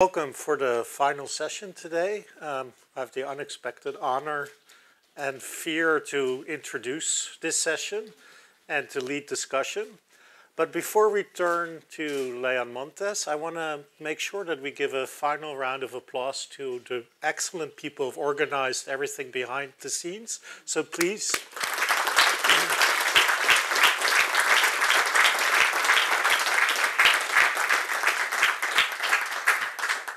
Welcome for the final session today. Um, I have the unexpected honor and fear to introduce this session and to lead discussion. But before we turn to Leon Montes, I want to make sure that we give a final round of applause to the excellent people who've organized everything behind the scenes. So please.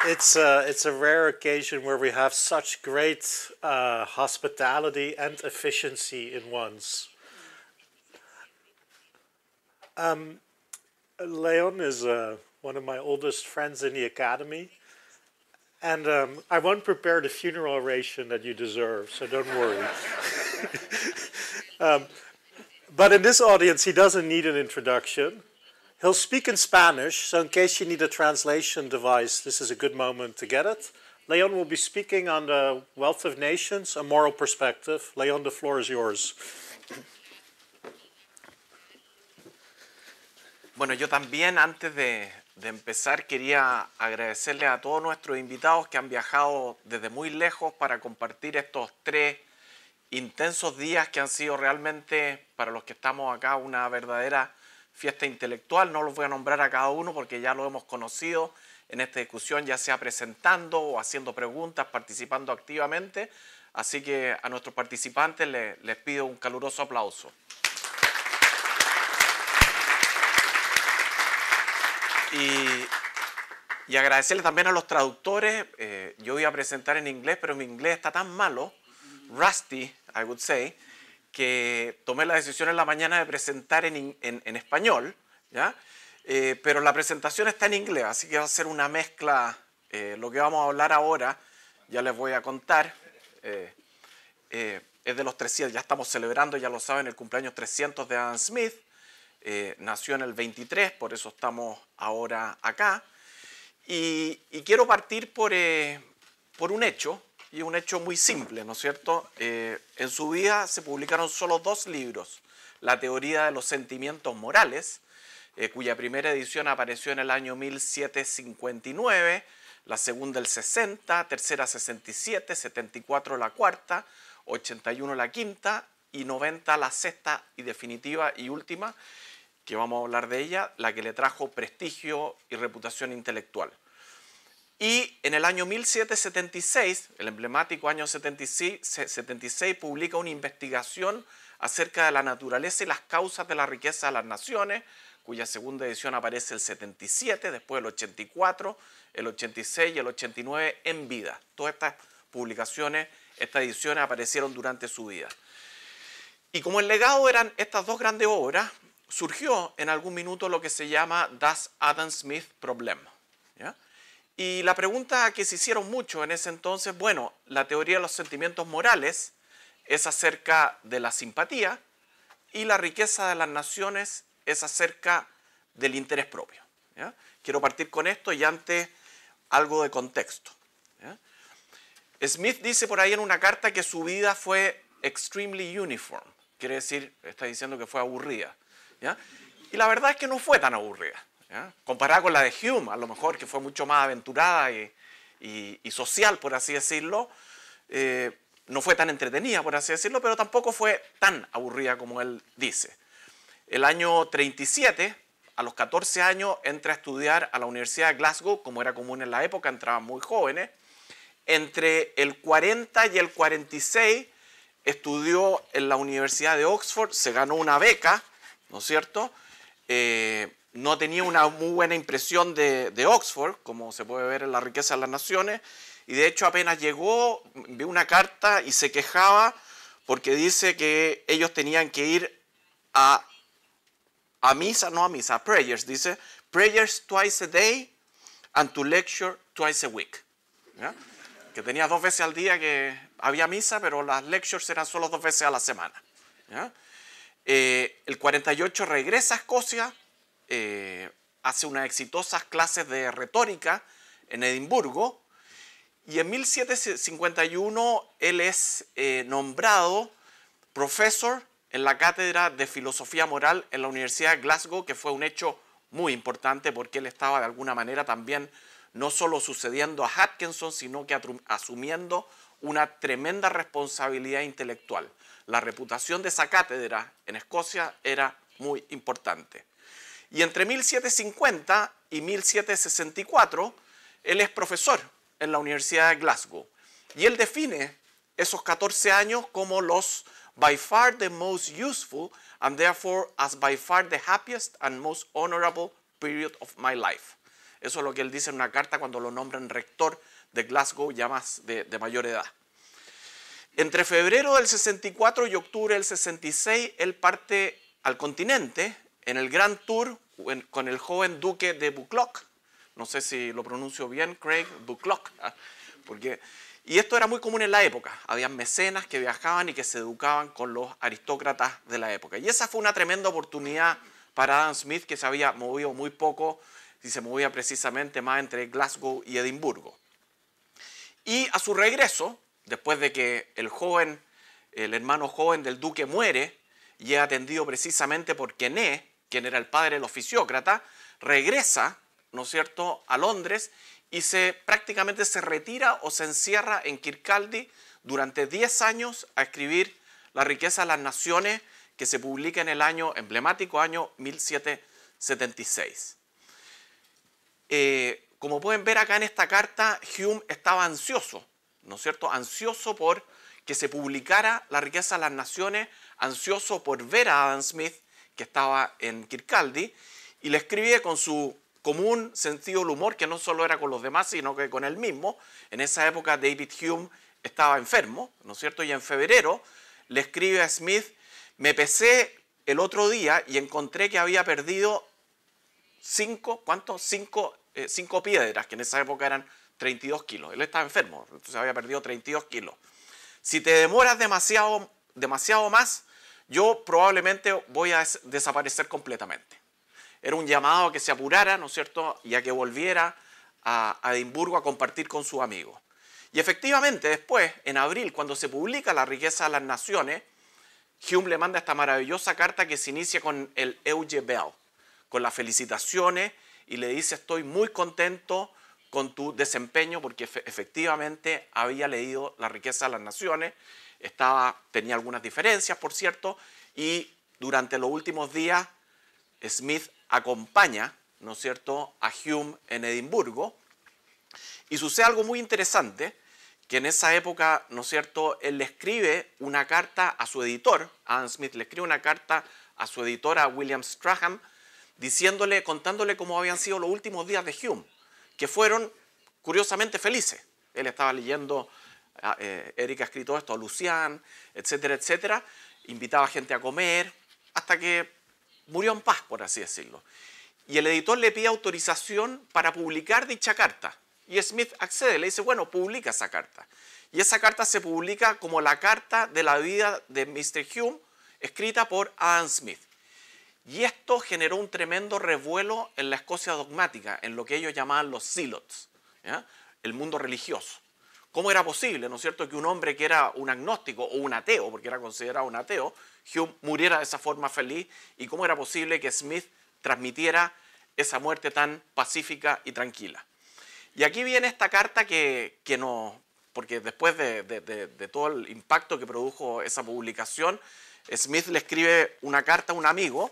it's a, it's a rare occasion where we have such great uh, hospitality and efficiency in ones. Um, Leon is uh, one of my oldest friends in the academy. And um, I won't prepare the funeral oration that you deserve, so don't worry. um, but in this audience, he doesn't need an introduction. He'll speak in Spanish, so in case you need a translation device, this is a good moment to get it. Leon will be speaking on the wealth of nations, a moral perspective. Leon, the floor is yours. Bueno, yo también antes de, de empezar quería agradecerle a todos nuestros invitados que han viajado desde muy lejos para compartir estos tres intensos días que han sido realmente para los que estamos acá una verdadera fiesta intelectual. No los voy a nombrar a cada uno porque ya lo hemos conocido en esta discusión, ya sea presentando o haciendo preguntas, participando activamente. Así que a nuestros participantes les, pido un caluroso aplauso. Y, y agradecerle también a los traductores. Eh, yo voy a presentar en inglés, pero mi inglés está tan malo, rusty, I would say, que tomé la decisión en la mañana de presentar en, en, español, ¿ya? Eh, pero la presentación está en inglés, así que va a ser una mezcla. Eh, lo que vamos a hablar ahora, ya les voy a contar, eh, es de los 300, ya estamos celebrando, ya lo saben, el cumpleaños 300 de Adam Smith. nació en el 23, por eso estamos ahora acá. Y, y quiero partir por, por un hecho y un hecho muy simple, ¿no es cierto? Eh, en su vida se publicaron solo dos libros, La teoría de los sentimientos morales, eh, cuya primera edición apareció en el año 1759, la segunda el 60, tercera 67, 74 la cuarta, 81 la quinta y 90 la sexta y definitiva y última, que vamos a hablar de ella, la que le trajo prestigio y reputación intelectual. Y en el año 1776, el emblemático año 76, 76, publica una investigación acerca de la naturaleza y las causas de la riqueza de las naciones, cuya segunda edición aparece el 77, después el 84, el 86 y el 89 en vida. Todas estas publicaciones, estas ediciones aparecieron durante su vida. Y como el legado eran estas dos grandes obras, surgió en algún minuto lo que se llama Das Adam Smith Problem. ¿ya? Y la pregunta que se hicieron mucho en ese entonces, bueno, la teoría de los sentimientos morales es acerca de la simpatía y la riqueza de las naciones es acerca del interés propio. Quiero partir con esto y antes algo de contexto. Smith dice por ahí en una carta que su vida fue extremely uniform, quiere decir, está diciendo que fue aburrida. Y la verdad es que no fue tan aburrida. ¿ya? Comparada con la de Hume, a lo mejor, que fue mucho más aventurada y, social, por así decirlo. Eh, no fue tan entretenida, por así decirlo, pero tampoco fue tan aburrida como él dice. El año 37, a los 14 años, entra a estudiar a la Universidad de Glasgow, como era común en la época, entraban muy jóvenes. Entre el 40 y el 46 estudió en la Universidad de Oxford, se ganó una beca, ¿no es cierto? Eh, no tenía una muy buena impresión de, de, Oxford, como se puede ver en La riqueza de las naciones, y de hecho apenas llegó, vio una carta y se quejaba porque dice que ellos tenían que ir a, misa, no a misa, a prayers, dice, prayers twice a day and to lecture twice a week. Que tenía dos veces al día que había misa, pero las lectures eran solo dos veces a la semana. Eh, el 48 regresa a Escocia, eh, hace unas exitosas clases de retórica en Edimburgo y en 1751 él es eh, nombrado profesor en la cátedra de filosofía moral en la Universidad de Glasgow, que fue un hecho muy importante porque él estaba de alguna manera también no solo sucediendo a Atkinson, sino que asumiendo una tremenda responsabilidad intelectual. La reputación de esa cátedra en Escocia era muy importante. Y entre 1750 y 1764, él es profesor en la Universidad de Glasgow. Y él define esos 14 años como los by far the most useful and therefore as by far the happiest and most honorable period of my life. Eso es lo que él dice en una carta cuando lo nombran rector de Glasgow ya más de, mayor edad. Entre febrero del 64 y octubre del 66, él parte al continente en el Grand Tour con el joven duque de Buclock No sé si lo pronuncio bien, Craig Buclock ah, Porque, y esto era muy común en la época. Había mecenas que viajaban y que se educaban con los aristócratas de la época. Y esa fue una tremenda oportunidad para Adam Smith, que se había movido muy poco y se movía precisamente más entre Glasgow y Edimburgo. Y a su regreso, después de que el joven, el hermano joven del duque muere, y es atendido precisamente por Kené, quien era el padre del oficiócrata, regresa, ¿no es cierto?, a Londres y se, prácticamente se retira o se encierra en Kirkcaldy durante 10 años a escribir La riqueza de las naciones, que se publica en el año emblemático, año 1776. Eh, como pueden ver acá en esta carta, Hume estaba ansioso, ¿no es cierto?, ansioso por que se publicara La riqueza de las naciones, ansioso por ver a Adam Smith, que estaba en Kirkcaldy, y le escribí con su común sentido del humor, que no solo era con los demás, sino que con él mismo. En esa época David Hume estaba enfermo, ¿no es cierto? Y en febrero le escribe a Smith, me pesé el otro día y encontré que había perdido cinco, ¿cuánto? Cinco, eh, cinco piedras, que en esa época eran 32 kilos. Él estaba enfermo, entonces había perdido 32 kilos. Si te demoras demasiado, demasiado más, yo probablemente voy a desaparecer completamente. Era un llamado a que se apurara, ¿no es cierto?, y a que volviera a, Edimburgo a compartir con su amigo. Y efectivamente, después, en abril, cuando se publica La riqueza de las naciones, Hume le manda esta maravillosa carta que se inicia con el Euge Bell, con las felicitaciones y le dice estoy muy contento con tu desempeño porque efectivamente había leído La riqueza de las naciones tenía algunas diferencias, por cierto, y durante los últimos días Smith acompaña, ¿no es cierto?, a Hume en Edimburgo, y sucede algo muy interesante, que en esa época, ¿no es cierto?, él le escribe una carta a su editor, Adam Smith le escribe una carta a su editora William Straham, diciéndole, contándole cómo habían sido los últimos días de Hume, que fueron curiosamente felices. Él estaba leyendo Ah, eh, Eric ha escrito esto, a Lucián, etcétera, etcétera, invitaba gente a comer, hasta que murió en paz, por así decirlo. Y el editor le pide autorización para publicar dicha carta. Y Smith accede, le dice, bueno, publica esa carta. Y esa carta se publica como la carta de la vida de Mr. Hume, escrita por Adam Smith. Y esto generó un tremendo revuelo en la Escocia dogmática, en lo que ellos llamaban los zealots, el mundo religioso. ¿Cómo era posible, no es cierto, que un hombre que era un agnóstico o un ateo, porque era considerado un ateo, Hume muriera de esa forma feliz? ¿Y cómo era posible que Smith transmitiera esa muerte tan pacífica y tranquila? Y aquí viene esta carta que, que nos, porque después de, de, todo el impacto que produjo esa publicación, Smith le escribe una carta a un amigo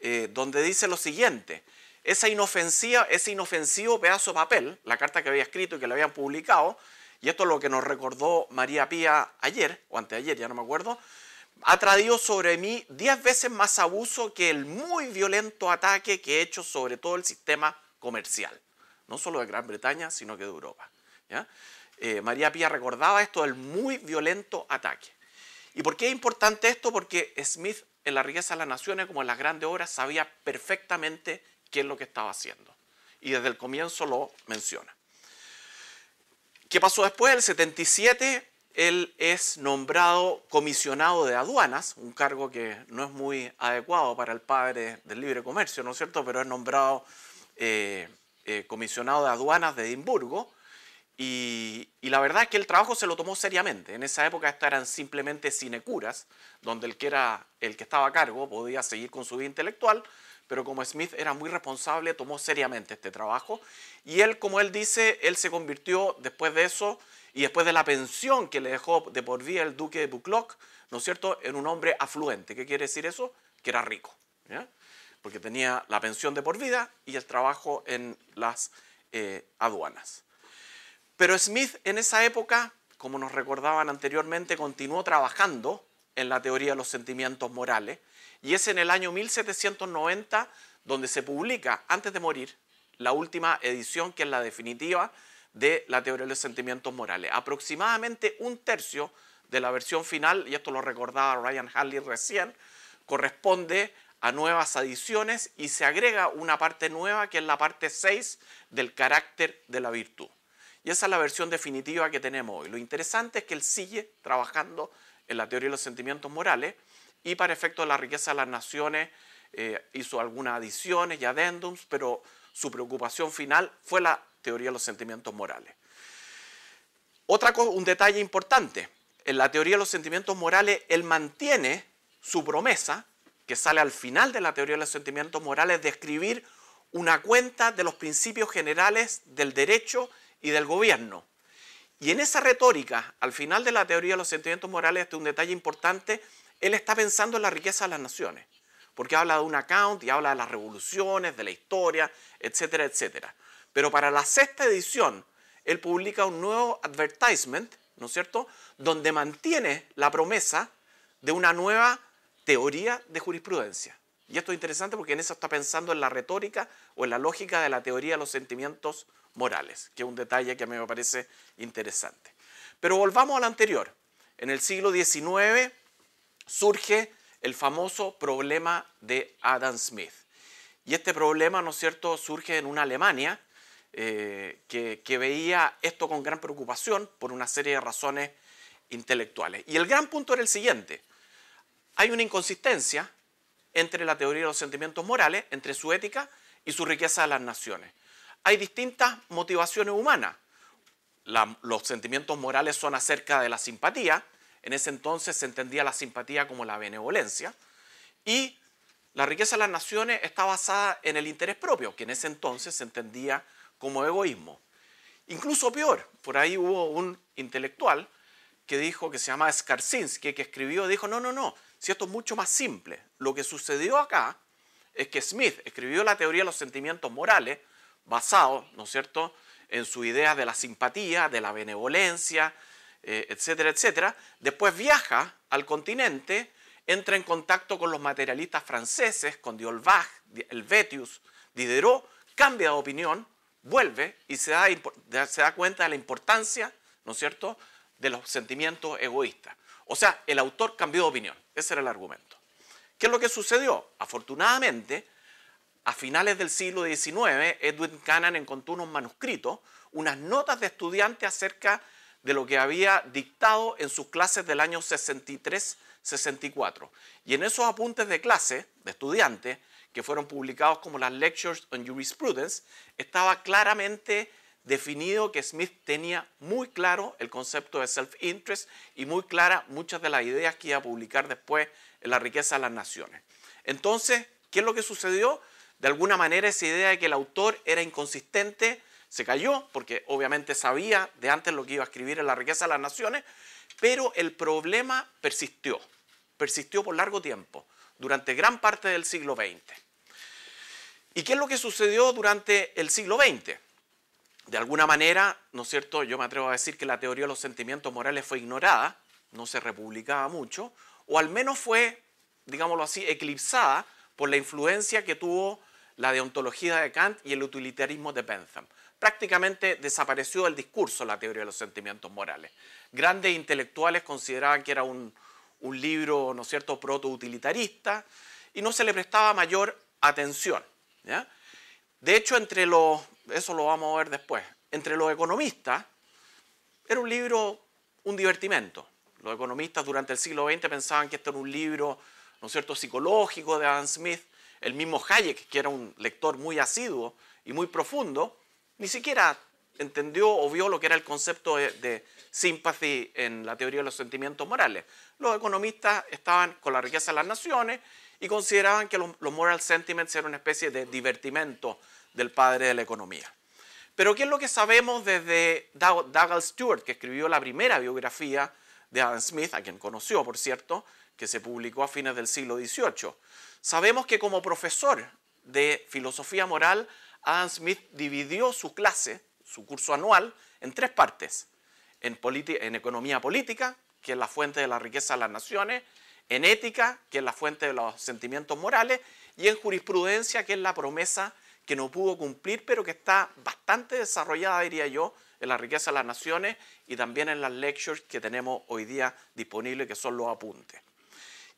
eh, donde dice lo siguiente, esa inofensiva, ese inofensivo pedazo de papel, la carta que había escrito y que le habían publicado, y esto es lo que nos recordó María Pía ayer, o anteayer, ya no me acuerdo, ha traído sobre mí diez veces más abuso que el muy violento ataque que he hecho sobre todo el sistema comercial, no solo de Gran Bretaña, sino que de Europa. Eh, María Pía recordaba esto del muy violento ataque. ¿Y por qué es importante esto? Porque Smith en La riqueza de las naciones, como en las grandes obras, sabía perfectamente qué es lo que estaba haciendo. Y desde el comienzo lo menciona. ¿Qué pasó después? El 77 él es nombrado comisionado de aduanas, un cargo que no es muy adecuado para el padre del libre comercio, ¿no es cierto? Pero es nombrado eh, eh, comisionado de aduanas de Edimburgo. Y, la verdad es que el trabajo se lo tomó seriamente. En esa época estas eran simplemente sinecuras, donde el que, era, el que estaba a cargo podía seguir con su vida intelectual, pero como Smith era muy responsable, tomó seriamente este trabajo y él, como él dice, él se convirtió después de eso y después de la pensión que le dejó de por vida el duque de Bucloc, ¿no es cierto?, en un hombre afluente. ¿Qué quiere decir eso? Que era rico, porque tenía la pensión de por vida y el trabajo en las eh, aduanas. Pero Smith en esa época, como nos recordaban anteriormente, continuó trabajando en la teoría de los sentimientos morales y es en el año 1790 donde se publica, antes de morir, la última edición, que es la definitiva, de la teoría de los sentimientos morales. Aproximadamente un tercio de la versión final, y esto lo recordaba Ryan Halley recién, corresponde a nuevas adiciones y se agrega una parte nueva que es la parte 6 del carácter de la virtud. Y esa es la versión definitiva que tenemos hoy. Lo interesante es que él sigue trabajando en la teoría de los sentimientos morales y para efecto de la riqueza de las naciones eh, hizo algunas adiciones y adendums, pero su preocupación final fue la teoría de los sentimientos morales. Otra cosa, un detalle importante, en la teoría de los sentimientos morales él mantiene su promesa, que sale al final de la teoría de los sentimientos morales, de escribir una cuenta de los principios generales del derecho y del gobierno. Y en esa retórica, al final de la teoría de los sentimientos morales, este es un detalle importante, él está pensando en la riqueza de las naciones, porque habla de un account y habla de las revoluciones, de la historia, etcétera, etcétera. Pero para la sexta edición, él publica un nuevo advertisement, ¿no es cierto?, donde mantiene la promesa de una nueva teoría de jurisprudencia. Y esto es interesante porque en eso está pensando en la retórica o en la lógica de la teoría de los sentimientos morales, que es un detalle que a mí me parece interesante. Pero volvamos al anterior. En el siglo XIX, surge el famoso problema de Adam Smith. Y este problema, ¿no es cierto?, surge en una Alemania eh, que, veía esto con gran preocupación por una serie de razones intelectuales. Y el gran punto era el siguiente. Hay una inconsistencia entre la teoría de los sentimientos morales, entre su ética y su riqueza de las naciones. Hay distintas motivaciones humanas. los sentimientos morales son acerca de la simpatía, en ese entonces se entendía la simpatía como la benevolencia. Y la riqueza de las naciones está basada en el interés propio, que en ese entonces se entendía como egoísmo. Incluso peor, por ahí hubo un intelectual que dijo, que se llama Skarsinski, que escribió, dijo, no, no, no, si esto es mucho más simple. Lo que sucedió acá es que Smith escribió la teoría de los sentimientos morales basado, ¿no es cierto?, en su idea de la simpatía, de la benevolencia, eh, etcétera, etcétera. Después viaja al continente, entra en contacto con los materialistas franceses, con Diolbach, Helvetius, Diderot, cambia de opinión, vuelve y se da, se da cuenta de la importancia, ¿no es cierto?, de los sentimientos egoístas. O sea, el autor cambió de opinión. Ese era el argumento. ¿Qué es lo que sucedió? Afortunadamente, a finales del siglo XIX, Edwin Cannon encontró unos manuscritos, unas notas de estudiantes acerca de de lo que había dictado en sus clases del año 63-64. Y en esos apuntes de clase de estudiantes, que fueron publicados como las Lectures on Jurisprudence, estaba claramente definido que Smith tenía muy claro el concepto de self-interest y muy clara muchas de las ideas que iba a publicar después en La riqueza de las naciones. Entonces, ¿qué es lo que sucedió? De alguna manera esa idea de que el autor era inconsistente se cayó porque obviamente sabía de antes lo que iba a escribir en La riqueza de las naciones, pero el problema persistió, persistió por largo tiempo, durante gran parte del siglo XX. ¿Y qué es lo que sucedió durante el siglo XX? De alguna manera, ¿no es cierto? Yo me atrevo a decir que la teoría de los sentimientos morales fue ignorada, no se republicaba mucho, o al menos fue, digámoslo así, eclipsada por la influencia que tuvo la deontología de Kant y el utilitarismo de Bentham prácticamente desapareció el discurso la teoría de los sentimientos morales. Grandes intelectuales consideraban que era un, libro, ¿no es cierto?, proto-utilitarista y no se le prestaba mayor atención. De hecho, entre los, eso lo vamos a ver después, entre los economistas, era un libro, un divertimento. Los economistas durante el siglo XX pensaban que esto era un libro, ¿no es cierto?, psicológico de Adam Smith. El mismo Hayek, que era un lector muy asiduo y muy profundo, ni siquiera entendió o vio lo que era el concepto de, de sympathy en la teoría de los sentimientos morales. Los economistas estaban con la riqueza de las naciones y consideraban que los, moral sentiments eran una especie de divertimento del padre de la economía. Pero ¿qué es lo que sabemos desde Douglas Stewart, que escribió la primera biografía de Adam Smith, a quien conoció, por cierto, que se publicó a fines del siglo XVIII? Sabemos que como profesor de filosofía moral Adam Smith dividió su clase, su curso anual, en tres partes. En, en economía política, que es la fuente de la riqueza de las naciones, en ética, que es la fuente de los sentimientos morales, y en jurisprudencia, que es la promesa que no pudo cumplir, pero que está bastante desarrollada, diría yo, en la riqueza de las naciones y también en las lectures que tenemos hoy día disponibles, que son los apuntes.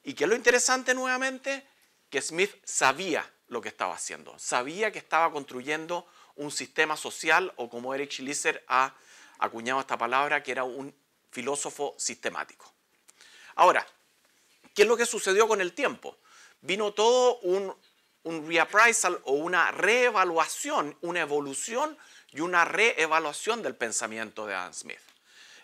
Y que lo interesante nuevamente, que Smith sabía lo que estaba haciendo. Sabía que estaba construyendo un sistema social, o como Eric Schlisser ha acuñado esta palabra, que era un filósofo sistemático. Ahora, ¿qué es lo que sucedió con el tiempo? Vino todo un, un reappraisal o una reevaluación, una evolución y una reevaluación del pensamiento de Adam Smith.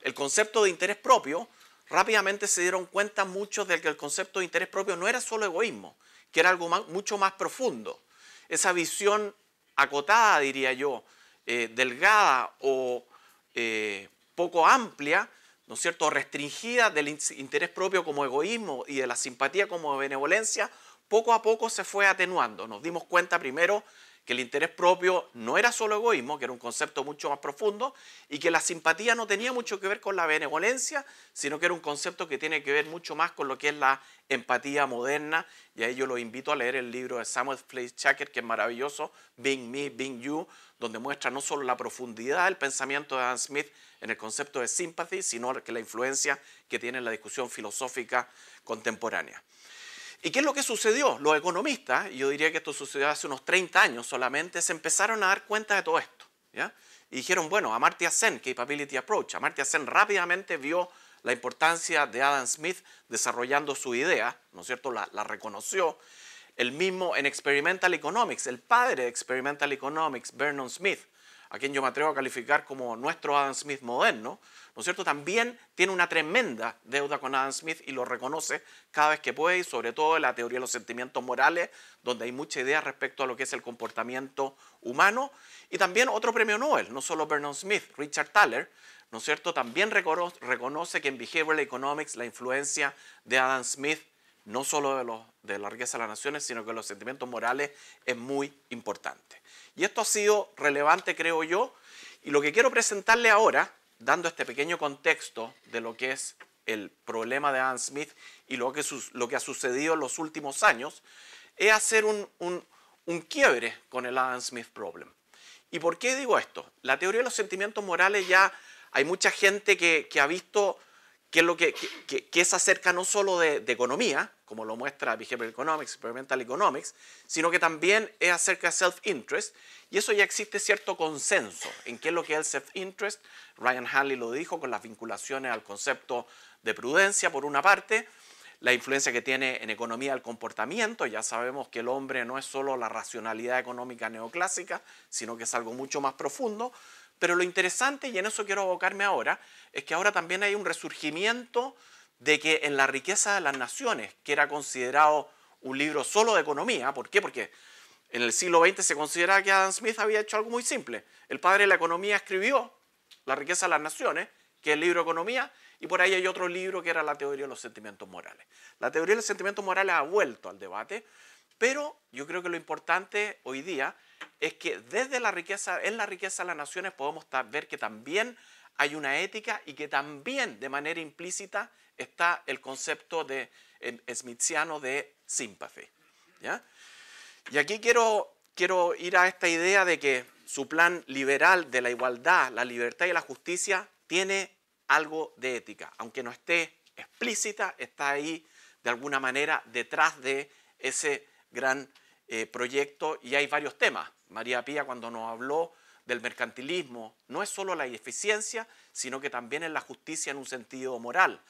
El concepto de interés propio, rápidamente se dieron cuenta muchos de que el concepto de interés propio no era solo egoísmo, que era algo mucho más profundo. Esa visión acotada, diría yo, eh, delgada o eh, poco amplia, ¿no es cierto?, restringida del interés propio como egoísmo y de la simpatía como benevolencia, poco a poco se fue atenuando. Nos dimos cuenta primero que el interés propio no era solo egoísmo, que era un concepto mucho más profundo, y que la simpatía no tenía mucho que ver con la benevolencia, sino que era un concepto que tiene que ver mucho más con lo que es la empatía moderna. Y ahí yo lo invito a leer el libro de Samuel Fleischacker, que es maravilloso, Being Me, Being You, donde muestra no solo la profundidad del pensamiento de Adam Smith en el concepto de simpatía, sino que la influencia que tiene en la discusión filosófica contemporánea. ¿Y qué es lo que sucedió? Los economistas, yo diría que esto sucedió hace unos 30 años solamente, se empezaron a dar cuenta de todo esto. Y dijeron, bueno, Amartya Sen, Capability Approach. Amartya Sen rápidamente vio la importancia de Adam Smith desarrollando su idea, ¿no es cierto? La, la reconoció. El mismo en Experimental Economics, el padre de Experimental Economics, Vernon Smith, a quien yo me atrevo a calificar como nuestro Adam Smith moderno, ¿no es cierto? También tiene una tremenda deuda con Adam Smith y lo reconoce cada vez que puede, y sobre todo en la teoría de los sentimientos morales, donde hay mucha idea respecto a lo que es el comportamiento humano. Y también otro premio Nobel, no solo Bernard Smith, Richard Thaler, ¿no es cierto? También reconoce que en Behavioral Economics la influencia de Adam Smith no solo de, los, de la riqueza de las naciones, sino que los sentimientos morales es muy importante. Y esto ha sido relevante, creo yo, y lo que quiero presentarle ahora, dando este pequeño contexto de lo que es el problema de Adam Smith y lo que, lo que ha sucedido en los últimos años, es hacer un, quiebre con el Adam Smith Problem. ¿Y por qué digo esto? La teoría de los sentimientos morales ya hay mucha gente que, que ha visto que es, lo que, es acerca no solo de, economía, como lo muestra Behavioral Economics, Experimental Economics, sino que también es acerca de self-interest, y eso ya existe cierto consenso en qué es lo que es el self-interest. Ryan Hanley lo dijo con las vinculaciones al concepto de prudencia, por una parte, la influencia que tiene en economía el comportamiento. Ya sabemos que el hombre no es solo la racionalidad económica neoclásica, sino que es algo mucho más profundo. Pero lo interesante, y en eso quiero abocarme ahora, es que ahora también hay un resurgimiento de que en la riqueza de las naciones, que era considerado un libro solo de economía, ¿por qué? Porque en el siglo XX se considera que Adam Smith había hecho algo muy simple. El padre de la economía escribió La riqueza de las naciones, que es el libro de Economía, y por ahí hay otro libro que era La teoría de los sentimientos morales. La teoría de los sentimientos morales ha vuelto al debate pero yo creo que lo importante hoy día es que desde la riqueza, en la riqueza de las naciones podemos ver que también hay una ética y que también de manera implícita está el concepto de smithiano de sympathy. Y aquí quiero, quiero ir a esta idea de que su plan liberal de la igualdad, la libertad y la justicia tiene algo de ética, aunque no esté explícita, está ahí de alguna manera detrás de ese gran eh, proyecto y hay varios temas. María Pía cuando nos habló del mercantilismo, no es solo la eficiencia, sino que también es la justicia en un sentido moral.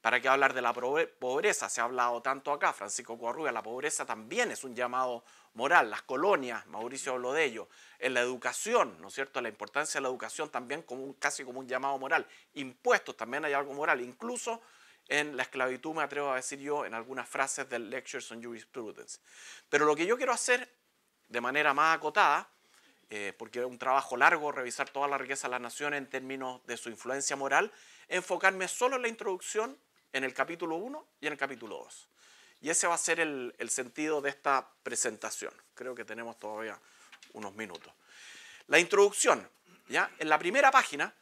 ¿Para qué hablar de la pobreza? Se ha hablado tanto acá, Francisco Coarruga, la pobreza también es un llamado moral, las colonias, Mauricio habló de ello, en la educación, ¿no es cierto? La importancia de la educación también como casi como un llamado moral, impuestos también hay algo moral, incluso en la esclavitud, me atrevo a decir yo, en algunas frases del Lectures on Jurisprudence. Pero lo que yo quiero hacer de manera más acotada, eh, porque es un trabajo largo revisar toda la riqueza de las naciones en términos de su influencia moral, enfocarme solo en la introducción, en el capítulo 1 y en el capítulo 2. Y ese va a ser el, el sentido de esta presentación. Creo que tenemos todavía unos minutos. La introducción. ¿ya? En la primera página,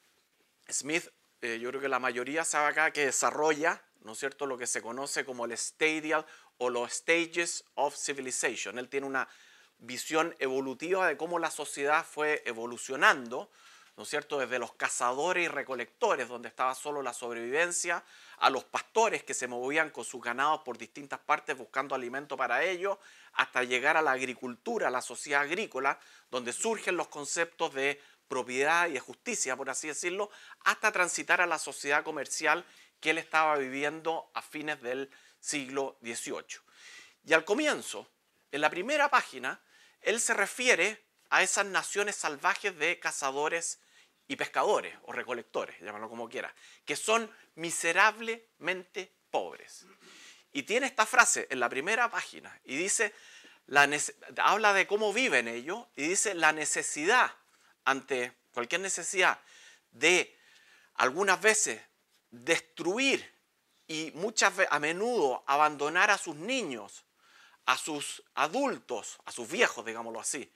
Smith eh, yo creo que la mayoría sabe acá que desarrolla, ¿no es cierto?, lo que se conoce como el Stadial o los Stages of Civilization. Él tiene una visión evolutiva de cómo la sociedad fue evolucionando, ¿no es cierto?, desde los cazadores y recolectores, donde estaba solo la sobrevivencia, a los pastores que se movían con sus ganados por distintas partes buscando alimento para ellos, hasta llegar a la agricultura, a la sociedad agrícola, donde surgen los conceptos de propiedad y de justicia, por así decirlo, hasta transitar a la sociedad comercial que él estaba viviendo a fines del siglo XVIII. Y al comienzo, en la primera página, él se refiere a esas naciones salvajes de cazadores y pescadores o recolectores, llámalo como quiera, que son miserablemente pobres. Y tiene esta frase en la primera página y dice, habla de cómo viven ellos y dice la necesidad ante cualquier necesidad de algunas veces destruir y muchas a menudo abandonar a sus niños, a sus adultos, a sus viejos, digámoslo así,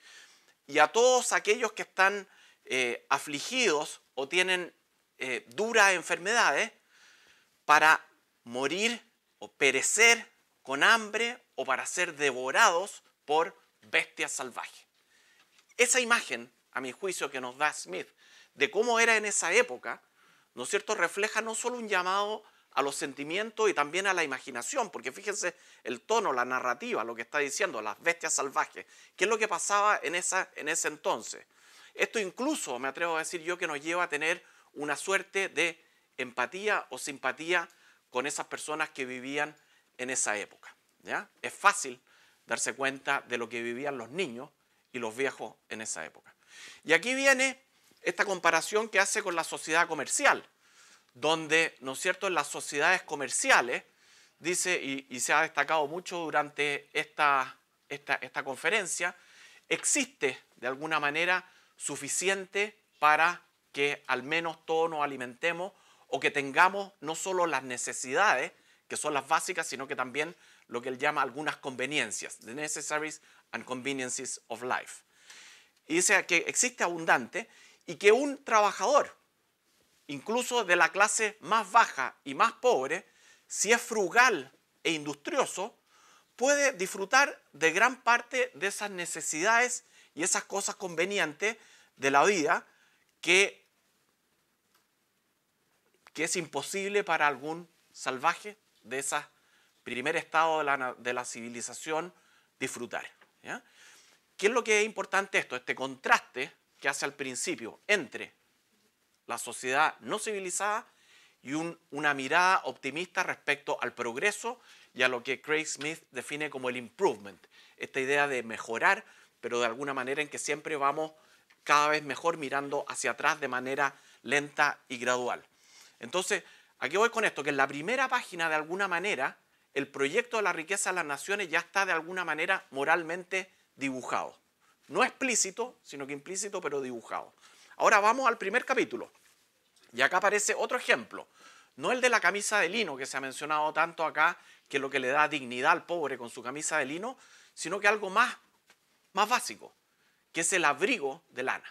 y a todos aquellos que están eh, afligidos o tienen eh, duras enfermedades para morir o perecer con hambre o para ser devorados por bestias salvajes. Esa imagen a mi juicio, que nos da Smith, de cómo era en esa época, ¿no es cierto?, refleja no solo un llamado a los sentimientos y también a la imaginación, porque fíjense el tono, la narrativa, lo que está diciendo, las bestias salvajes, qué es lo que pasaba en, esa, en ese entonces. Esto incluso, me atrevo a decir yo, que nos lleva a tener una suerte de empatía o simpatía con esas personas que vivían en esa época. ¿ya? Es fácil darse cuenta de lo que vivían los niños y los viejos en esa época. Y aquí viene esta comparación que hace con la sociedad comercial, donde, ¿no es cierto?, en las sociedades comerciales, dice, y, se ha destacado mucho durante esta, esta conferencia, existe de alguna manera suficiente para que al menos todos nos alimentemos o que tengamos no solo las necesidades, que son las básicas, sino que también lo que él llama algunas conveniencias, the necessaries and conveniences of life y dice que existe abundante y que un trabajador, incluso de la clase más baja y más pobre, si es frugal e industrioso, puede disfrutar de gran parte de esas necesidades y esas cosas convenientes de la vida que, que es imposible para algún salvaje de ese primer estado de la, de la civilización disfrutar. ¿ya? ¿Qué es lo que es importante esto? Este contraste que hace al principio entre la sociedad no civilizada y una mirada optimista respecto al progreso y a lo que Craig Smith define como el improvement, esta idea de mejorar, pero de alguna manera en que siempre vamos cada vez mejor mirando hacia atrás de manera lenta y gradual. Entonces, aquí voy con esto, que en la primera página de alguna manera el proyecto de la riqueza de las naciones ya está de alguna manera moralmente dibujado. No explícito, sino que implícito, pero dibujado. Ahora vamos al primer capítulo. Y acá aparece otro ejemplo. No el de la camisa de lino que se ha mencionado tanto acá, que es lo que le da dignidad al pobre con su camisa de lino, sino que algo más, más básico, que es el abrigo de lana.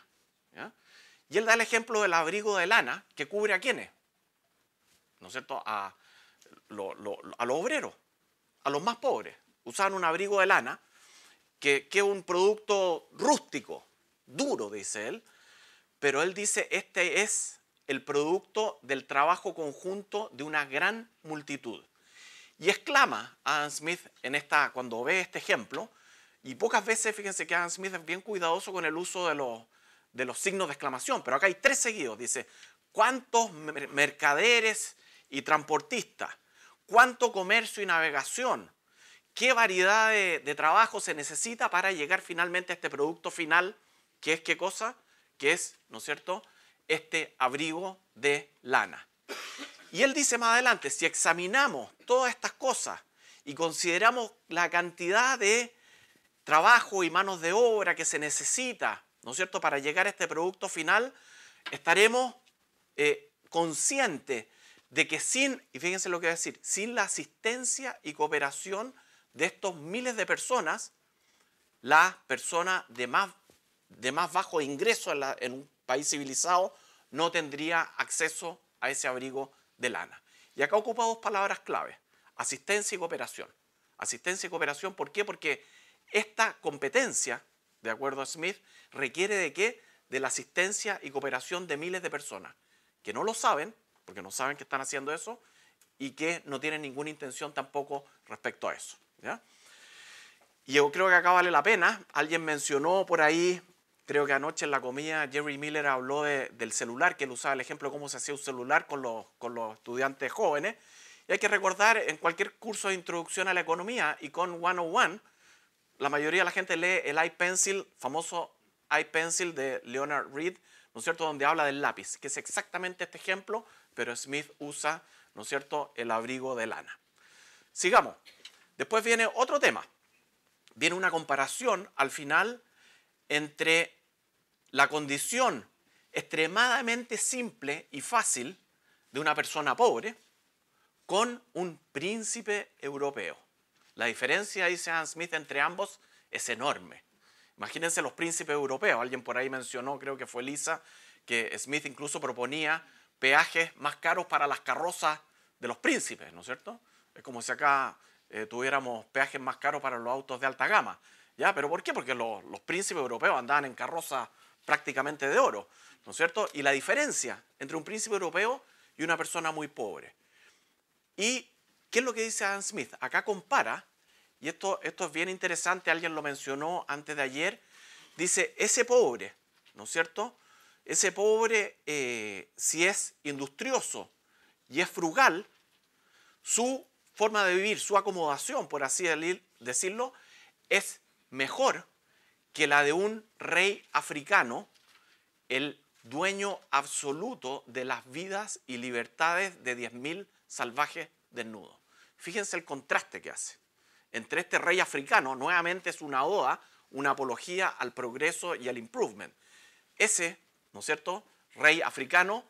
Y él da el ejemplo del abrigo de lana que cubre a quiénes, ¿no es cierto? A, a los obreros, a los más pobres. Usaban un abrigo de lana que, es un producto rústico, duro, dice él, pero él dice, este es el producto del trabajo conjunto de una gran multitud. Y exclama Adam Smith en esta, cuando ve este ejemplo, y pocas veces fíjense que Adam Smith es bien cuidadoso con el uso de los, de los signos de exclamación, pero acá hay tres seguidos, dice, ¿cuántos mercaderes y transportistas? ¿Cuánto comercio y navegación? qué variedad de, trabajo se necesita para llegar finalmente a este producto final, que es qué cosa, que es, ¿no es cierto?, este abrigo de lana. Y él dice más adelante, si examinamos todas estas cosas y consideramos la cantidad de trabajo y manos de obra que se necesita, ¿no es cierto?, para llegar a este producto final, estaremos eh, conscientes de que sin, y fíjense lo que voy a decir, sin la asistencia y cooperación de estos miles de personas, la persona de más, de más bajo ingreso en, un país civilizado no tendría acceso a ese abrigo de lana. Y acá ocupa dos palabras clave, asistencia y cooperación. Asistencia y cooperación, ¿por qué? Porque esta competencia, de acuerdo a Smith, requiere de qué? De la asistencia y cooperación de miles de personas que no lo saben, porque no saben que están haciendo eso, y que no tienen ninguna intención tampoco respecto a eso. Y yo creo que acá vale la pena. Alguien mencionó por ahí, creo que anoche en la comida, Jerry Miller habló del celular, que él usaba el ejemplo de cómo se hacía un celular con los, con los estudiantes jóvenes. Y hay que recordar, en cualquier curso de introducción a la economía y con 101, la mayoría de la gente lee el pencil famoso pencil de Leonard Reed, ¿no es cierto?, donde habla del lápiz, que es exactamente este ejemplo, pero Smith usa, ¿no es cierto?, el abrigo de lana. Sigamos. Después viene otro tema. Viene una comparación al final entre la condición extremadamente simple y fácil de una persona pobre con un príncipe europeo. La diferencia, dice anne Smith, entre ambos es enorme. Imagínense los príncipes europeos. Alguien por ahí mencionó, creo que fue Lisa, que Smith incluso proponía peajes más caros para las carrozas de los príncipes, ¿no es cierto? Es como si acá eh, tuviéramos peajes más caros para los autos de alta gama. ¿Ya? ¿Pero por qué? Porque los, príncipes europeos andaban en carrozas prácticamente de oro, ¿no es cierto? Y la diferencia entre un príncipe europeo y una persona muy pobre. ¿Y qué es lo que dice Adam Smith? Acá compara, y esto, esto es bien interesante, alguien lo mencionó antes de ayer, dice, ese pobre, ¿no es cierto? Ese pobre, eh, si es industrioso y es frugal, su forma de vivir, su acomodación, por así decirlo, es mejor que la de un rey africano, el dueño absoluto de las vidas y libertades de 10.000 salvajes desnudos. Fíjense el contraste que hace entre este rey africano, nuevamente es una oda, una apología al progreso y al improvement. Ese, ¿no es cierto?, rey africano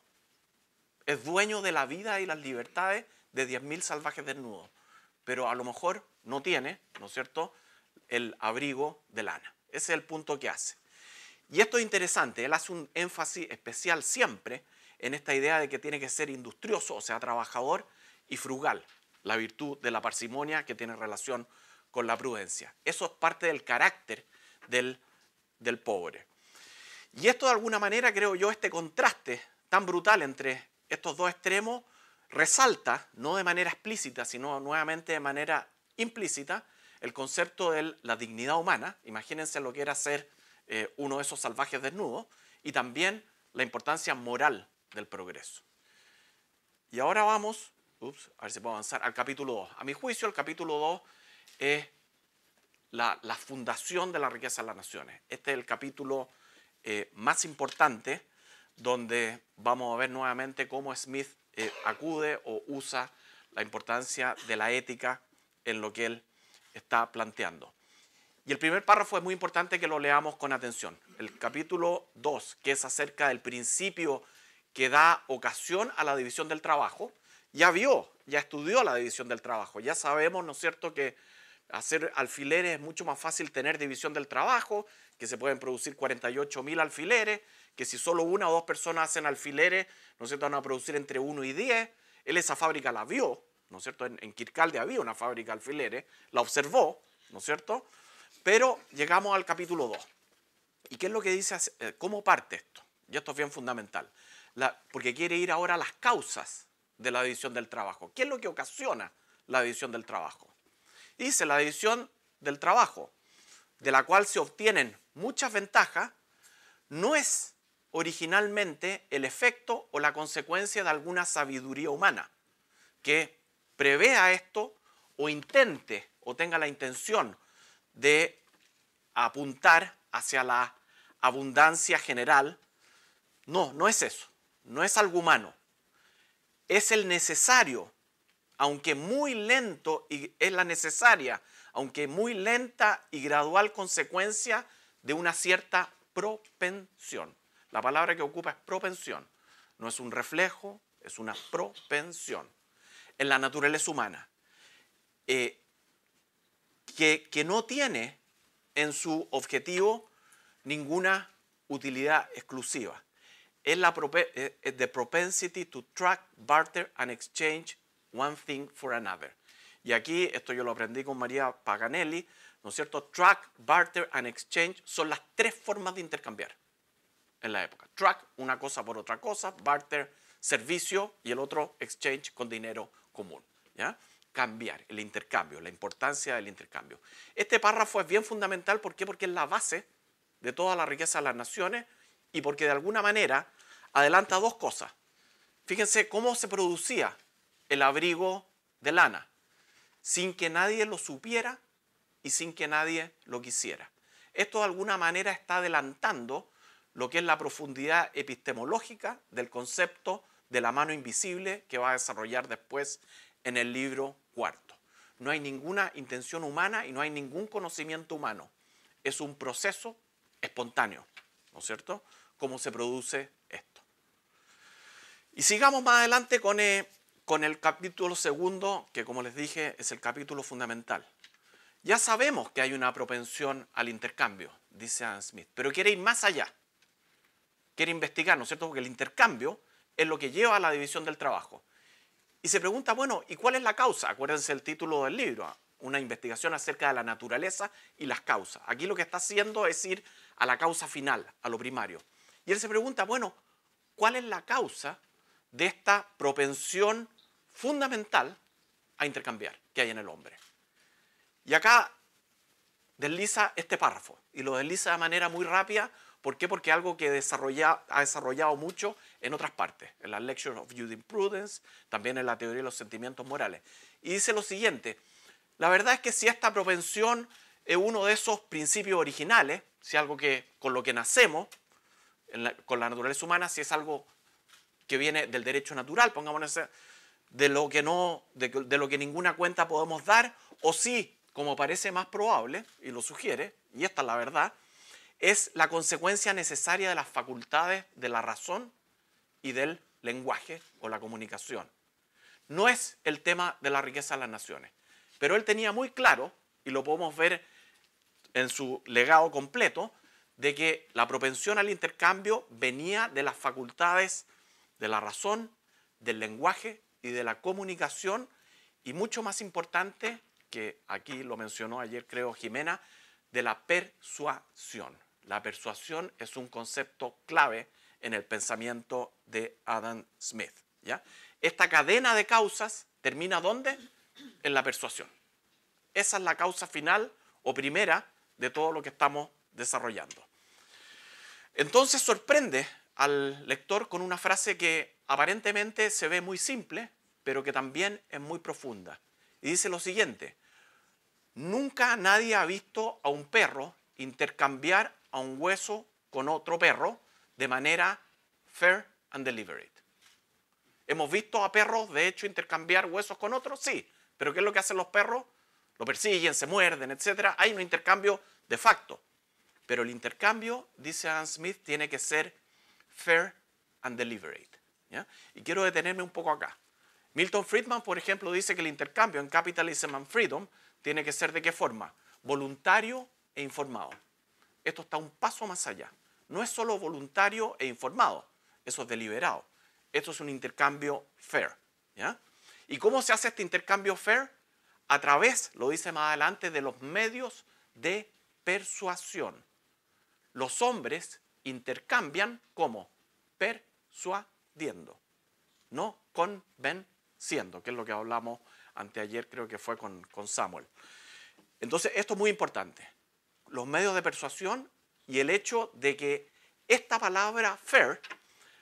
es dueño de la vida y las libertades de 10.000 salvajes desnudos, pero a lo mejor no tiene, ¿no es cierto?, el abrigo de lana. Ese es el punto que hace. Y esto es interesante, él hace un énfasis especial siempre en esta idea de que tiene que ser industrioso, o sea, trabajador y frugal, la virtud de la parsimonia que tiene relación con la prudencia. Eso es parte del carácter del, del pobre. Y esto de alguna manera, creo yo, este contraste tan brutal entre estos dos extremos resalta, no de manera explícita, sino nuevamente de manera implícita, el concepto de la dignidad humana, imagínense lo que era ser eh, uno de esos salvajes desnudos, y también la importancia moral del progreso. Y ahora vamos, ups, a ver si puedo avanzar, al capítulo 2. A mi juicio, el capítulo 2 es la, fundación de la riqueza de las naciones. Este es el capítulo eh, más importante donde vamos a ver nuevamente cómo Smith eh, acude o usa la importancia de la ética en lo que él está planteando. Y el primer párrafo es muy importante que lo leamos con atención. El capítulo 2, que es acerca del principio que da ocasión a la división del trabajo, ya vio, ya estudió la división del trabajo. Ya sabemos, ¿no es cierto?, que hacer alfileres es mucho más fácil tener división del trabajo, que se pueden producir mil alfileres que si solo una o dos personas hacen alfileres, ¿no es cierto?, van a producir entre 1 y 10. Él esa fábrica la vio, ¿no es cierto? En, en había una fábrica de alfileres, la observó, ¿no es cierto? Pero llegamos al capítulo 2. ¿Y qué es lo que dice? Eh, ¿Cómo parte esto? Y esto es bien fundamental. porque quiere ir ahora a las causas de la división del trabajo. ¿Qué es lo que ocasiona la división del trabajo? Dice la división del trabajo, de la cual se obtienen muchas ventajas, no es originalmente el efecto o la consecuencia de alguna sabiduría humana que prevea esto o intente o tenga la intención de apuntar hacia la abundancia general. No, no es eso, no es algo humano. Es el necesario, aunque muy lento, y es la necesaria, aunque muy lenta y gradual consecuencia de una cierta propensión. La palabra que ocupa es propensión. No es un reflejo, es una propensión. En la naturaleza humana, eh, que, no tiene en su objetivo ninguna utilidad exclusiva. Es la de eh, eh, the propensity to track, barter and exchange one thing for another. Y aquí, esto yo lo aprendí con María Paganelli, ¿no es cierto? Track, barter and exchange son las tres formas de intercambiar en la época. Track, una cosa por otra cosa, barter, servicio y el otro exchange con dinero común. ¿ya? Cambiar, el intercambio, la importancia del intercambio. Este párrafo es bien fundamental, ¿por qué? Porque es la base de toda la riqueza de las naciones y porque de alguna manera adelanta dos cosas. Fíjense cómo se producía el abrigo de lana, sin que nadie lo supiera y sin que nadie lo quisiera. Esto de alguna manera está adelantando lo que es la profundidad epistemológica del concepto de la mano invisible que va a desarrollar después en el libro cuarto. No hay ninguna intención humana y no hay ningún conocimiento humano. Es un proceso espontáneo, ¿no es cierto? Cómo se produce esto. Y sigamos más adelante con, eh, con el capítulo segundo, que como les dije es el capítulo fundamental. Ya sabemos que hay una propensión al intercambio, dice Adam Smith, pero quiere ir más allá quiere investigar, ¿no es cierto? Porque el intercambio es lo que lleva a la división del trabajo. Y se pregunta, bueno, ¿y cuál es la causa? Acuérdense el título del libro, una investigación acerca de la naturaleza y las causas. Aquí lo que está haciendo es ir a la causa final, a lo primario. Y él se pregunta, bueno, ¿cuál es la causa de esta propensión fundamental a intercambiar que hay en el hombre? Y acá desliza este párrafo, y lo desliza de manera muy rápida ¿Por qué? Porque algo que desarrolla, ha desarrollado mucho en otras partes, en la Lectures of Prudence, también en la teoría de los sentimientos morales. Y dice lo siguiente, la verdad es que si esta propensión es uno de esos principios originales, si algo que con lo que nacemos, con la naturaleza humana, si es algo que viene del derecho natural, pongámonos de lo que no, de, de lo que ninguna cuenta podemos dar, o si, como parece más probable y lo sugiere, y esta es la verdad, es la consecuencia necesaria de las facultades de la razón y del lenguaje o la comunicación. No es el tema de la riqueza de las naciones, pero él tenía muy claro, y lo podemos ver en su legado completo, de que la propensión al intercambio venía de las facultades de la razón, del lenguaje y de la comunicación, y mucho más importante, que aquí lo mencionó ayer creo Jimena, de la persuasión. La persuasión es un concepto clave en el pensamiento de Adam Smith. ¿ya? Esta cadena de causas termina ¿dónde? En la persuasión. Esa es la causa final o primera de todo lo que estamos desarrollando. Entonces sorprende al lector con una frase que aparentemente se ve muy simple, pero que también es muy profunda. Y dice lo siguiente, nunca nadie ha visto a un perro intercambiar a un hueso con otro perro de manera fair and deliberate. ¿Hemos visto a perros, de hecho, intercambiar huesos con otros? Sí, pero ¿qué es lo que hacen los perros? Lo persiguen, se muerden, etc. Hay un intercambio de facto. Pero el intercambio, dice Adam Smith, tiene que ser fair and deliberate. Y quiero detenerme un poco acá. Milton Friedman, por ejemplo, dice que el intercambio en Capitalism and Freedom tiene que ser de qué forma? Voluntario e informado. Esto está un paso más allá. No es solo voluntario e informado, eso es deliberado. Esto es un intercambio fair. ¿ya? ¿Y cómo se hace este intercambio fair? A través, lo dice más adelante, de los medios de persuasión. Los hombres intercambian como persuadiendo, no convenciendo, que es lo que hablamos anteayer, creo que fue con Samuel. Entonces, esto es muy importante los medios de persuasión y el hecho de que esta palabra fair,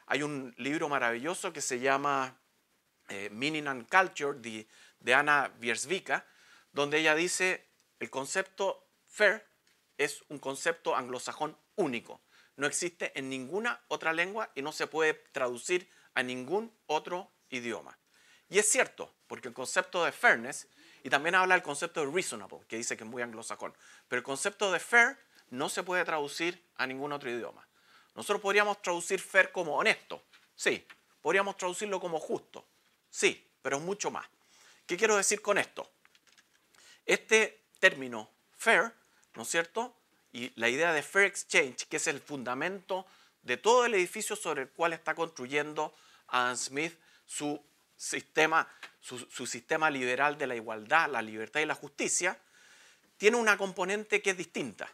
hay un libro maravilloso que se llama eh, Meaning and Culture de, Ana Biersvika, donde ella dice el concepto fair es un concepto anglosajón único. No existe en ninguna otra lengua y no se puede traducir a ningún otro idioma. Y es cierto, porque el concepto de fairness y también habla del concepto de reasonable, que dice que es muy anglosajón. Pero el concepto de fair no se puede traducir a ningún otro idioma. Nosotros podríamos traducir fair como honesto, sí. Podríamos traducirlo como justo, sí, pero es mucho más. ¿Qué quiero decir con esto? Este término fair, ¿no es cierto? Y la idea de fair exchange, que es el fundamento de todo el edificio sobre el cual está construyendo Adam Smith su sistema su, sistema liberal de la igualdad, la libertad y la justicia, tiene una componente que es distinta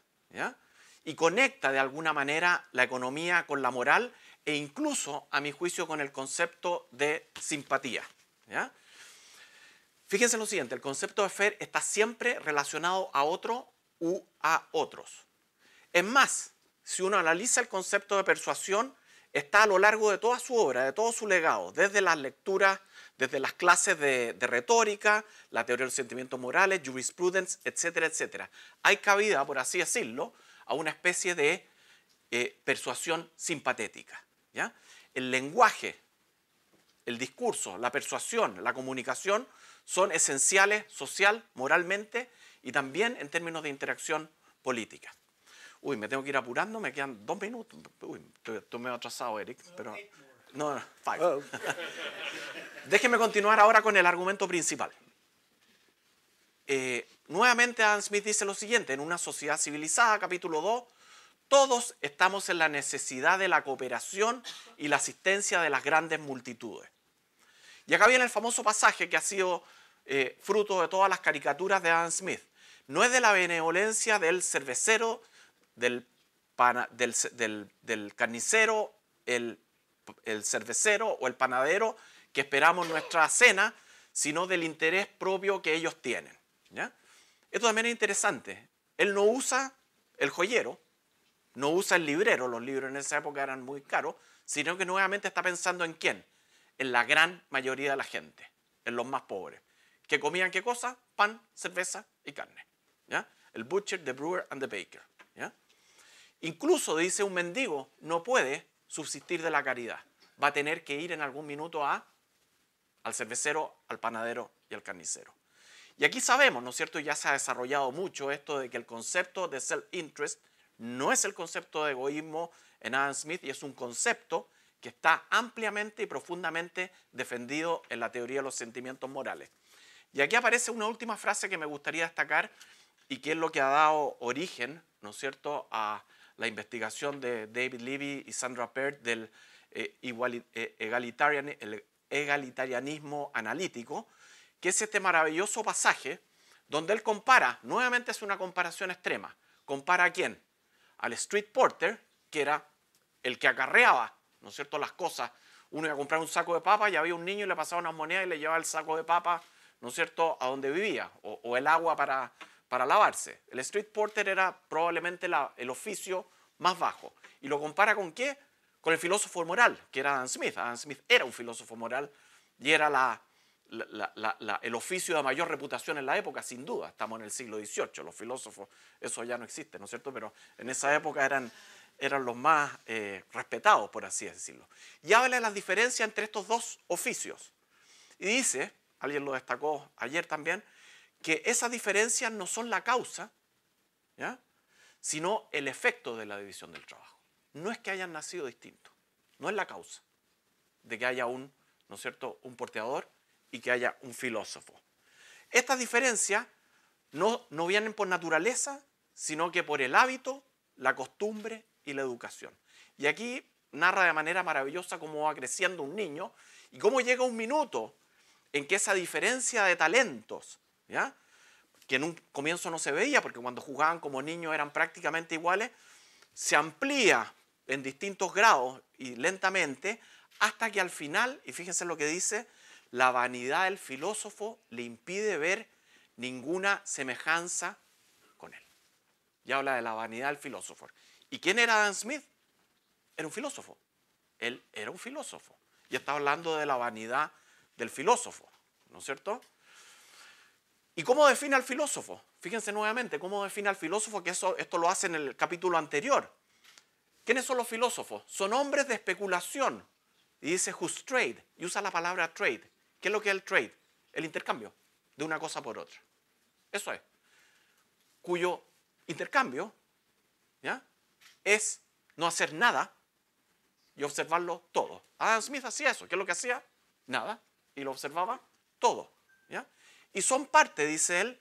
y conecta de alguna manera la economía con la moral e incluso, a mi juicio, con el concepto de simpatía. Fíjense lo siguiente, el concepto de FER está siempre relacionado a otro u a otros. Es más, si uno analiza el concepto de persuasión, está a lo largo de toda su obra, de todo su legado, desde las lecturas desde las clases de, retórica, la teoría de los sentimientos morales, jurisprudence, etcétera, etcétera. Hay cabida, por así decirlo, a una especie de eh, persuasión simpatética. ¿ya? El lenguaje, el discurso, la persuasión, la comunicación son esenciales social, moralmente y también en términos de interacción política. Uy, me tengo que ir apurando, me quedan dos minutos. Uy, tú me has atrasado, Eric, pero... No, no, oh. Déjenme continuar ahora con el argumento principal. Eh, nuevamente Adam Smith dice lo siguiente, en una sociedad civilizada, capítulo 2, todos estamos en la necesidad de la cooperación y la asistencia de las grandes multitudes. Y acá viene el famoso pasaje que ha sido eh, fruto de todas las caricaturas de Adam Smith. No es de la benevolencia del cervecero, del, del carnicero, el el cervecero o el panadero que esperamos nuestra cena, sino del interés propio que ellos tienen. ¿ya? Esto también es interesante. Él no usa el joyero, no usa el librero, los libros en esa época eran muy caros, sino que nuevamente está pensando en quién, en la gran mayoría de la gente, en los más pobres, que comían qué cosa, pan, cerveza y carne. ¿ya? El butcher, the brewer and the baker. ¿ya? Incluso dice un mendigo, no puede subsistir de la caridad. Va a tener que ir en algún minuto a, al cervecero, al panadero y al carnicero. Y aquí sabemos, ¿no es cierto? Ya se ha desarrollado mucho esto de que el concepto de self-interest no es el concepto de egoísmo en Adam Smith y es un concepto que está ampliamente y profundamente defendido en la teoría de los sentimientos morales. Y aquí aparece una última frase que me gustaría destacar y que es lo que ha dado origen, ¿no es cierto?, a, la investigación de David Levy y Sandra Peart del eh, eh, egalitarianismo analítico, que es este maravilloso pasaje donde él compara, nuevamente es una comparación extrema, compara a quién? Al street porter, que era el que acarreaba, ¿no es cierto?, las cosas. Uno iba a comprar un saco de papa y había un niño y le pasaba unas monedas y le llevaba el saco de papa, ¿no es cierto?, a donde vivía, o el agua para, para lavarse. El street porter era probablemente el oficio más bajo. ¿Y lo compara con qué? Con el filósofo moral, que era Adam Smith. Adam Smith era un filósofo moral y era la, el oficio de mayor reputación en la época, sin duda. Estamos en el siglo XVIII, los filósofos, eso ya no existe, ¿no es cierto? Pero en esa época eran, eran los más eh, respetados, por así decirlo. Y habla de las diferencias entre estos dos oficios. Y dice, alguien lo destacó ayer también, que esas diferencias no son la causa, sino el efecto de la división del trabajo. No es que hayan nacido distintos, no es la causa de que haya un, ¿no es cierto?, un porteador y que haya un filósofo. Estas diferencias no, no vienen por naturaleza, sino que por el hábito, la costumbre y la educación. Y aquí narra de manera maravillosa cómo va creciendo un niño y cómo llega un minuto en que esa diferencia de talentos, que en un comienzo no se veía, porque cuando jugaban como niños eran prácticamente iguales, se amplía en distintos grados y lentamente hasta que al final, y fíjense lo que dice, la vanidad del filósofo le impide ver ninguna semejanza con él. Ya habla de la vanidad del filósofo. ¿Y quién era Adam Smith? Era un filósofo. Él era un filósofo. Y está hablando de la vanidad del filósofo, ¿no es cierto? ¿Y cómo define al filósofo? Fíjense nuevamente, ¿cómo define al filósofo? Que eso, esto lo hace en el capítulo anterior. ¿Quiénes son los filósofos? Son hombres de especulación. Y dice, whose trade? Y usa la palabra trade. ¿Qué es lo que es el trade? El intercambio de una cosa por otra. Eso es. Cuyo intercambio ¿ya? es no hacer nada y observarlo todo. Adam ah, Smith hacía eso. ¿Qué es lo que hacía? Nada. Y lo observaba todo y son parte, dice él,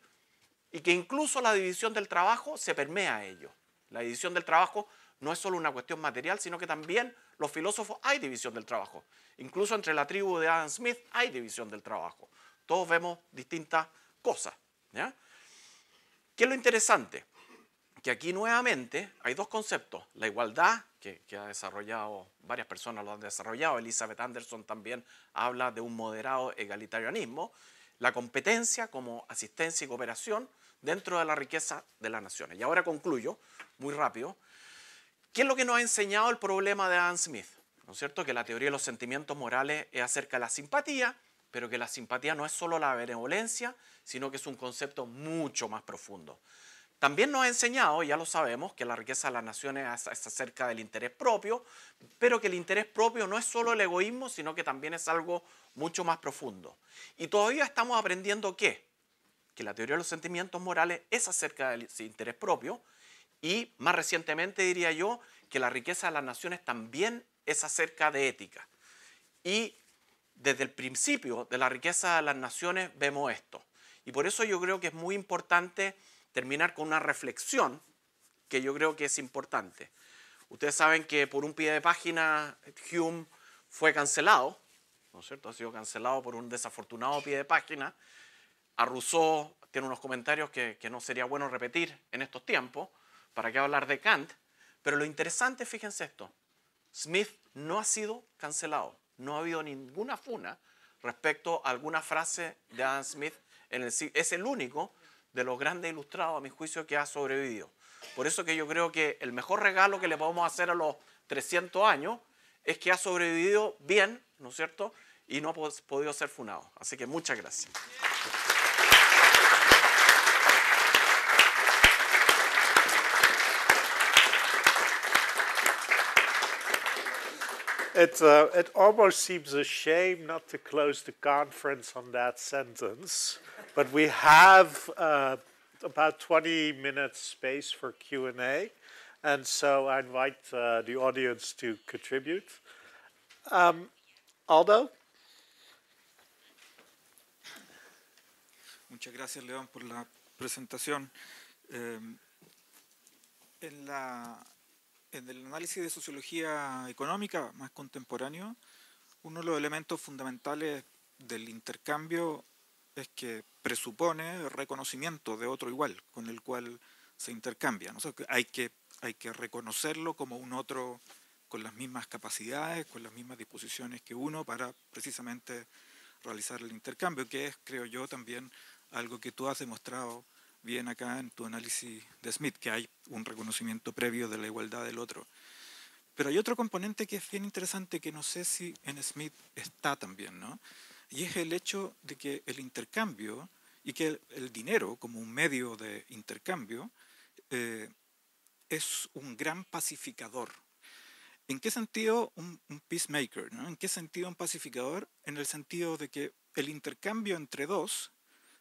y que incluso la división del trabajo se permea a ello. La división del trabajo no es solo una cuestión material, sino que también los filósofos hay división del trabajo. Incluso entre la tribu de Adam Smith hay división del trabajo. Todos vemos distintas cosas. ¿Qué es lo interesante? Que aquí nuevamente hay dos conceptos. La igualdad, que, que, ha desarrollado, varias personas lo han desarrollado, Elizabeth Anderson también habla de un moderado egalitarianismo, la competencia como asistencia y cooperación dentro de la riqueza de las naciones. Y ahora concluyo, muy rápido, ¿qué es lo que nos ha enseñado el problema de Adam Smith? ¿No es cierto? Que la teoría de los sentimientos morales es acerca de la simpatía, pero que la simpatía no es solo la benevolencia, sino que es un concepto mucho más profundo. También nos ha enseñado, ya lo sabemos, que la riqueza de las naciones es acerca del interés propio, pero que el interés propio no es solo el egoísmo, sino que también es algo mucho más profundo. Y todavía estamos aprendiendo que, que la teoría de los sentimientos morales es acerca del interés propio, y más recientemente diría yo que la riqueza de las naciones también es acerca de ética. Y desde el principio de la riqueza de las naciones vemos esto. Y por eso yo creo que es muy importante terminar con una reflexión que yo creo que es importante. Ustedes saben que por un pie de página Hume fue cancelado, ¿no es cierto? Ha sido cancelado por un desafortunado pie de página. A Rousseau tiene unos comentarios que, no sería bueno repetir en estos tiempos, para qué hablar de Kant. Pero lo interesante, fíjense esto, Smith no ha sido cancelado, no ha habido ninguna funa respecto a alguna frase de Adam Smith. En el, es el único de los grandes ilustrados, a mi juicio, que ha sobrevivido. Por eso que yo creo que el mejor regalo que le podemos hacer a los 300 años es que ha sobrevivido bien, ¿no es cierto? Y no ha podido ser funado. Así que muchas gracias. it, uh, it almost seems a shame not to close the conference on that sentence, but we have uh, about 20 minutes space for Q&A, and so I invite uh, the audience to contribute. Um, Aldo? Muchas gracias, León, por la presentación. en la en el análisis de sociología económica más contemporáneo, uno de los elementos fundamentales del intercambio es que presupone el reconocimiento de otro igual con el cual se intercambia. hay, que, hay que reconocerlo como un otro con las mismas capacidades, con las mismas disposiciones que uno para precisamente realizar el intercambio, que es, creo yo, también algo que tú has demostrado bien acá en tu análisis de Smith, que hay un reconocimiento previo de la igualdad del otro. Pero hay otro componente que es bien interesante que no sé si en Smith está también, ¿no? Y es el hecho de que el intercambio y que el, dinero como un medio de intercambio eh, es un gran pacificador. ¿En qué sentido un, peacemaker? ¿En qué sentido un pacificador? En el sentido de que el intercambio entre dos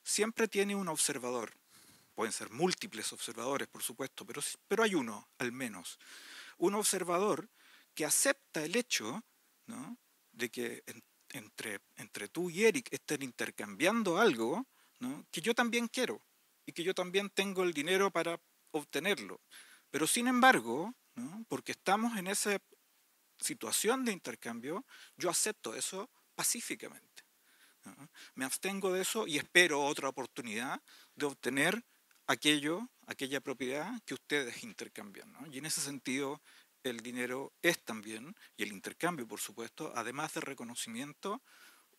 siempre tiene un observador. Pueden ser múltiples observadores, por supuesto, pero, pero hay uno, al menos. Un observador que acepta el hecho de que entre, entre tú y Eric estén intercambiando algo que yo también quiero y que yo también tengo el dinero para obtenerlo. Pero sin embargo, porque estamos en esa situación de intercambio, yo acepto eso pacíficamente. Me abstengo de eso y espero otra oportunidad de obtener aquello, aquella propiedad que ustedes intercambian. Y en ese sentido, el dinero es también, y el intercambio, por supuesto, además de reconocimiento,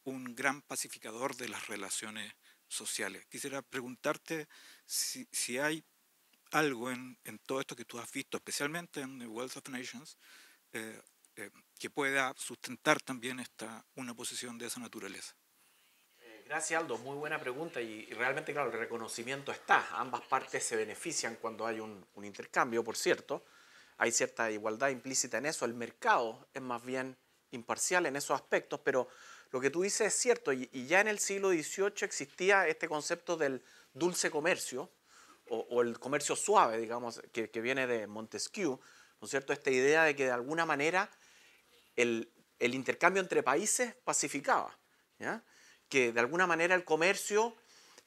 un gran pacificador de las relaciones sociales. Quisiera preguntarte si, hay algo en, todo esto que tú has visto, especialmente en The Wealth of Nations, eh, eh, que pueda sustentar también esta, una posición de esa naturaleza. Gracias, Aldo. Muy buena pregunta y, realmente, claro, el reconocimiento está. Ambas partes se benefician cuando hay un, intercambio, por cierto. Hay cierta igualdad implícita en eso. El mercado es más bien imparcial en esos aspectos, pero lo que tú dices es cierto y, ya en el siglo XVIII existía este concepto del dulce comercio o, el comercio suave, digamos, que, viene de Montesquieu, ¿no es cierto? Esta idea de que de alguna manera el, el intercambio entre países pacificaba. ¿ya? que de alguna manera el comercio,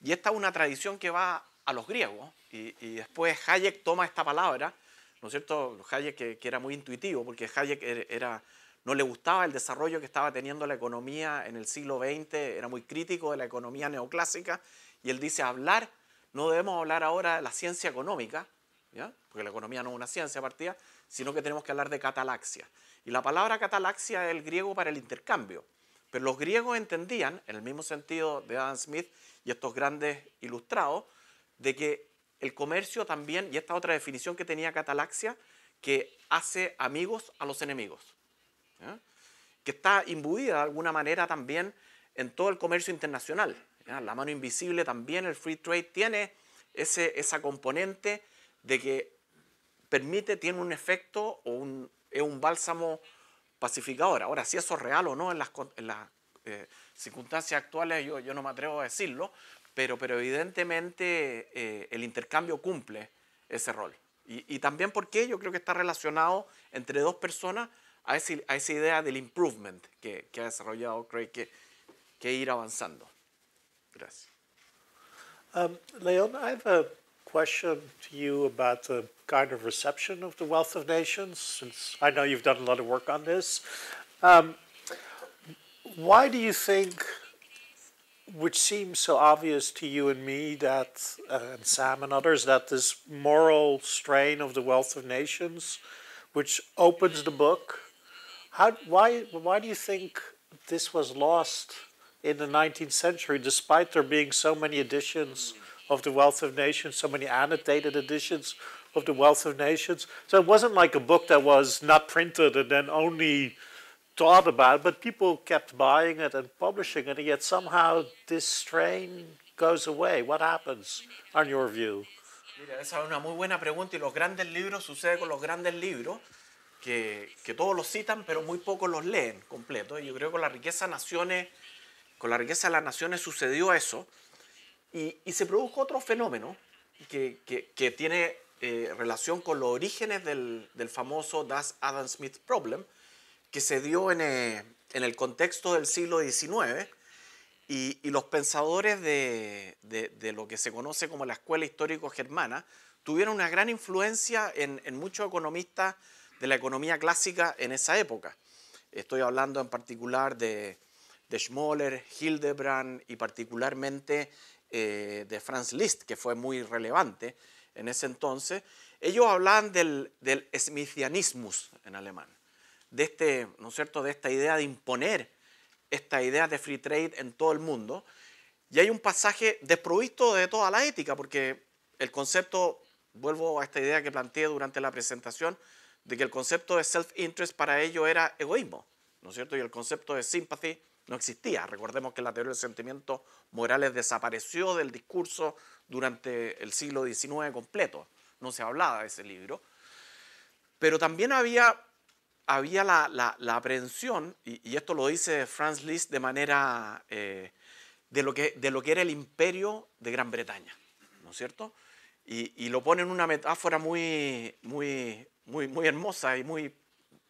y esta es una tradición que va a los griegos, y, después Hayek toma esta palabra, ¿no es cierto? Hayek que, era muy intuitivo, porque Hayek er, era, no le gustaba el desarrollo que estaba teniendo la economía en el siglo XX, era muy crítico de la economía neoclásica, y él dice, hablar, no debemos hablar ahora de la ciencia económica, ¿ya? porque la economía no es una ciencia partida, sino que tenemos que hablar de catalaxia. Y la palabra catalaxia es el griego para el intercambio. Pero los griegos entendían, en el mismo sentido de Adam Smith y estos grandes ilustrados, de que el comercio también, y esta otra definición que tenía Catalaxia, que hace amigos a los enemigos, que está imbuida de alguna manera también en todo el comercio internacional. La mano invisible también, el free trade, tiene ese, esa componente de que permite, tiene un efecto o un, es un bálsamo pacificadora. Ahora, si eso es real o no en las, eh, circunstancias actuales, yo, yo, no me atrevo a decirlo, pero, pero evidentemente eh, el intercambio cumple ese rol. Y, también porque yo creo que está relacionado entre dos personas a, a esa idea del improvement que, ha desarrollado Craig, que, que ir avanzando. Gracias. Um, Leon, I have a question to you about kind of reception of the Wealth of Nations, since I know you've done a lot of work on this. Um, why do you think, which seems so obvious to you and me, that uh, and Sam and others, that this moral strain of the Wealth of Nations, which opens the book, how, why, why do you think this was lost in the 19th century, despite there being so many editions? of the Wealth of Nations, so many annotated editions of the Wealth of Nations. So it wasn't like a book that was not printed and then only thought about, but people kept buying it and publishing it, and yet somehow this strain goes away. What happens, on your view? Mira, esa es una muy buena pregunta y los grandes libros sucede con los grandes libros que, que todos los citan pero muy pocos los leen completos. Yo creo que con la riqueza naciones, con la riqueza de las naciones sucedió eso y, y se produjo otro fenómeno que, que, que tiene eh, relación con los orígenes del, famoso Das Adam Smith Problem, que se dio en, eh, el contexto del siglo XIX. Y, los pensadores de, lo que se conoce como la escuela histórico-germana tuvieron una gran influencia en, muchos economistas de la economía clásica en esa época. Estoy hablando en particular de, Schmoller, Hildebrand y particularmente eh, de Franz Liszt, que fue muy relevante en ese entonces, ellos hablaban del, del smithianismus en alemán, de, este, ¿no es cierto? de esta idea de imponer esta idea de free trade en todo el mundo. Y hay un pasaje desprovisto de toda la ética, porque el concepto, vuelvo a esta idea que planteé durante la presentación, de que el concepto de self-interest para ellos era egoísmo, ¿no es cierto? Y el concepto de sympathy no existía. Recordemos que la teoría del sentimiento morales desapareció del discurso durante el siglo XIX completo. No se hablaba de ese libro. Pero también había, había la, la, aprehensión, y, esto lo dice Franz Liszt de manera eh, de, lo que, de lo que era el imperio de Gran Bretaña, ¿no es cierto? Y, lo pone en una metáfora muy, muy, muy, muy hermosa y muy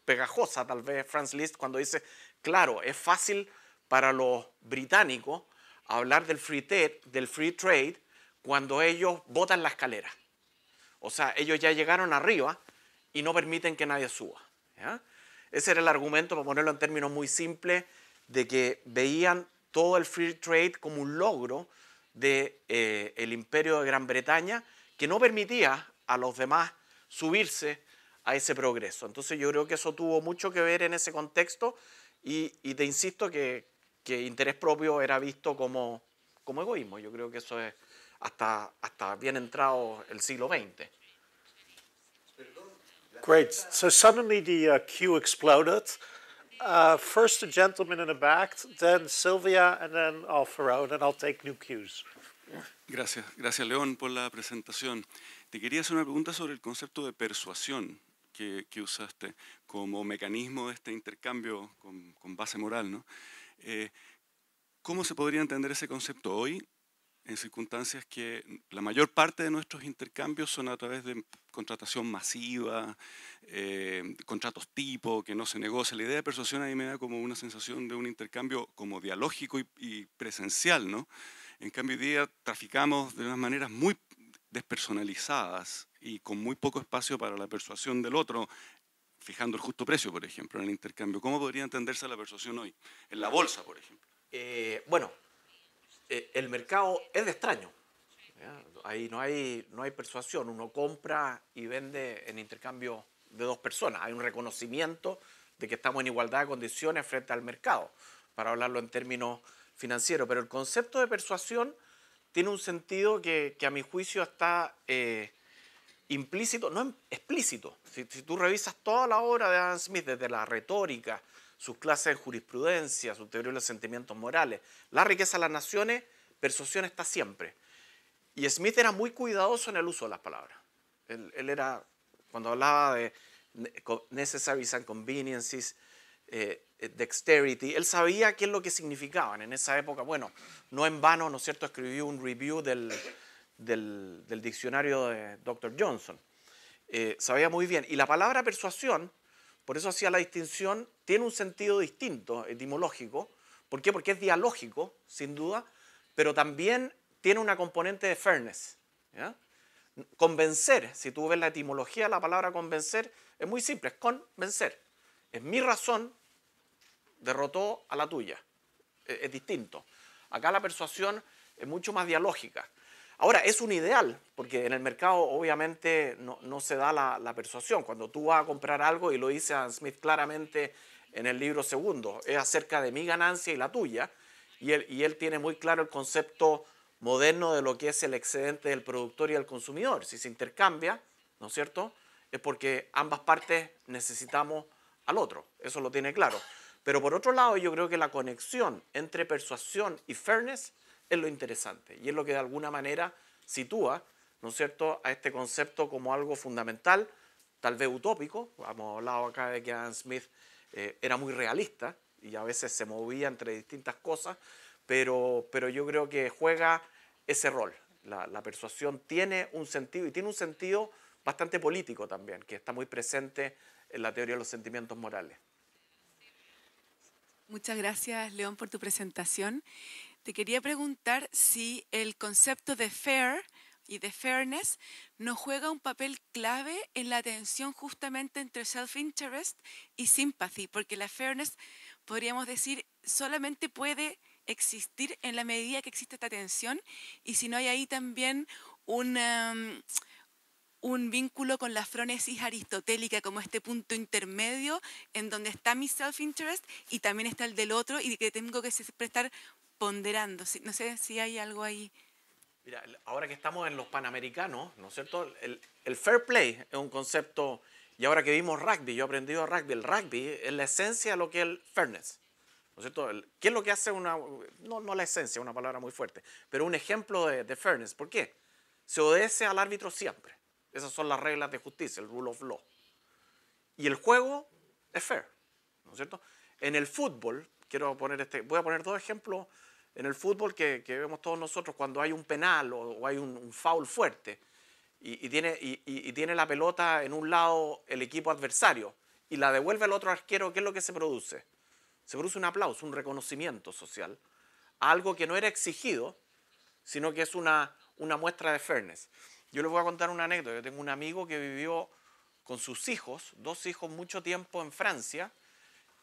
pegajosa, tal vez, Franz Liszt, cuando dice, claro, es fácil para los británicos hablar del free, trade, del free trade cuando ellos botan la escalera. O sea, ellos ya llegaron arriba y no permiten que nadie suba. Ese era el argumento, para ponerlo en términos muy simples, de que veían todo el free trade como un logro del de, eh, imperio de Gran Bretaña que no permitía a los demás subirse a ese progreso. Entonces yo creo que eso tuvo mucho que ver en ese contexto y, y te insisto que, que interés propio era visto como, como egoísmo. Yo creo que eso es hasta, hasta bien entrado el siglo XX. Great. So suddenly the uh, queue exploded. Uh, first a gentleman in the back, then Silvia and then Alfaro, and I'll take new cues. Gracias, gracias León por la presentación. Te quería hacer una pregunta sobre el concepto de persuasión que, que usaste como mecanismo de este intercambio con, con base moral, ¿no? Eh, ¿Cómo se podría entender ese concepto hoy en circunstancias que la mayor parte de nuestros intercambios son a través de contratación masiva, eh, contratos tipo, que no se negocia? La idea de persuasión a mí me da como una sensación de un intercambio como dialógico y, y presencial, ¿no? En cambio, hoy día traficamos de unas maneras muy despersonalizadas y con muy poco espacio para la persuasión del otro fijando el justo precio, por ejemplo, en el intercambio? ¿Cómo podría entenderse la persuasión hoy? En la bolsa, por ejemplo. Eh, bueno, eh, el mercado es de extraño. Ahí no hay, no hay persuasión. Uno compra y vende en intercambio de dos personas. Hay un reconocimiento de que estamos en igualdad de condiciones frente al mercado, para hablarlo en términos financieros. Pero el concepto de persuasión tiene un sentido que, a mi juicio está... Eh, implícito, no em, explícito. Si, tú revisas toda la obra de Adam Smith, desde la retórica, sus clases de jurisprudencia, su teoría de los sentimientos morales, la riqueza de las naciones, persuasión está siempre. Y Smith era muy cuidadoso en el uso de las palabras. Él, era, cuando hablaba de necessaries and conveniences, eh, eh, dexterity, él sabía qué es lo que significaban en esa época. Bueno, no en vano, ¿no es cierto?, escribió un review del del, diccionario de Dr. Johnson. Eh, sabía muy bien. Y la palabra persuasión, por eso hacía la distinción, tiene un sentido distinto, etimológico. ¿Por qué? Porque es dialógico, sin duda, pero también tiene una componente de fairness. Convencer, si tú ves la etimología, la palabra convencer es muy simple, es convencer. Es mi razón derrotó a la tuya. Es, es distinto. Acá la persuasión es mucho más dialógica. Ahora, es un ideal, porque en el mercado obviamente no, se da la, persuasión. Cuando tú vas a comprar algo, y lo dice Adam Smith claramente en el libro segundo, es acerca de mi ganancia y la tuya, y él, y él tiene muy claro el concepto moderno de lo que es el excedente del productor y el consumidor. Si se intercambia, ¿no es cierto? Es porque ambas partes necesitamos al otro, eso lo tiene claro. Pero por otro lado, yo creo que la conexión entre persuasión y fairness es lo interesante y es lo que de alguna manera sitúa, ¿no es cierto?, a este concepto como algo fundamental, tal vez utópico. Hemos hablado acá de que Adam Smith eh, era muy realista y a veces se movía entre distintas cosas, pero, pero yo creo que juega ese rol. la persuasión tiene un sentido y tiene un sentido bastante político también, que está muy presente en la teoría de los sentimientos morales. Muchas gracias, León, por tu presentación te quería preguntar si el concepto de fair y de fairness no juega un papel clave en la tensión justamente entre self-interest y sympathy, porque la fairness, podríamos decir, solamente puede existir en la medida que existe esta tensión y si no hay ahí también un, em, un vínculo con la fronesis aristotélica como este punto intermedio en donde está mi self-interest y también está el del otro y que tengo que prestar ponderando. No sé si hay algo ahí. Mira, ahora que estamos en los panamericanos, ¿no es cierto? El, fair play es un concepto, y ahora que vimos rugby, yo he aprendido rugby, el rugby es la esencia de lo que es el fairness. ¿No es cierto? ¿Qué es lo que hace una.? No, no la esencia, una palabra muy fuerte, pero un ejemplo de, de fairness. ¿Por qué? Se obedece al árbitro siempre. Esas son las reglas de justicia, el rule of law. Y el juego es fair, ¿no es cierto? En el fútbol, quiero poner este, voy a poner dos ejemplos en el fútbol que, vemos todos nosotros cuando hay un penal o, hay un, foul fuerte y, tiene, la pelota en un lado el equipo adversario y la devuelve el otro arquero, ¿qué es lo que se produce? Se produce un aplauso, un reconocimiento social, algo que no era exigido, sino que es una, una muestra de fairness. Yo les voy a contar una anécdota. Yo tengo un amigo que vivió con sus hijos, dos hijos, mucho tiempo en Francia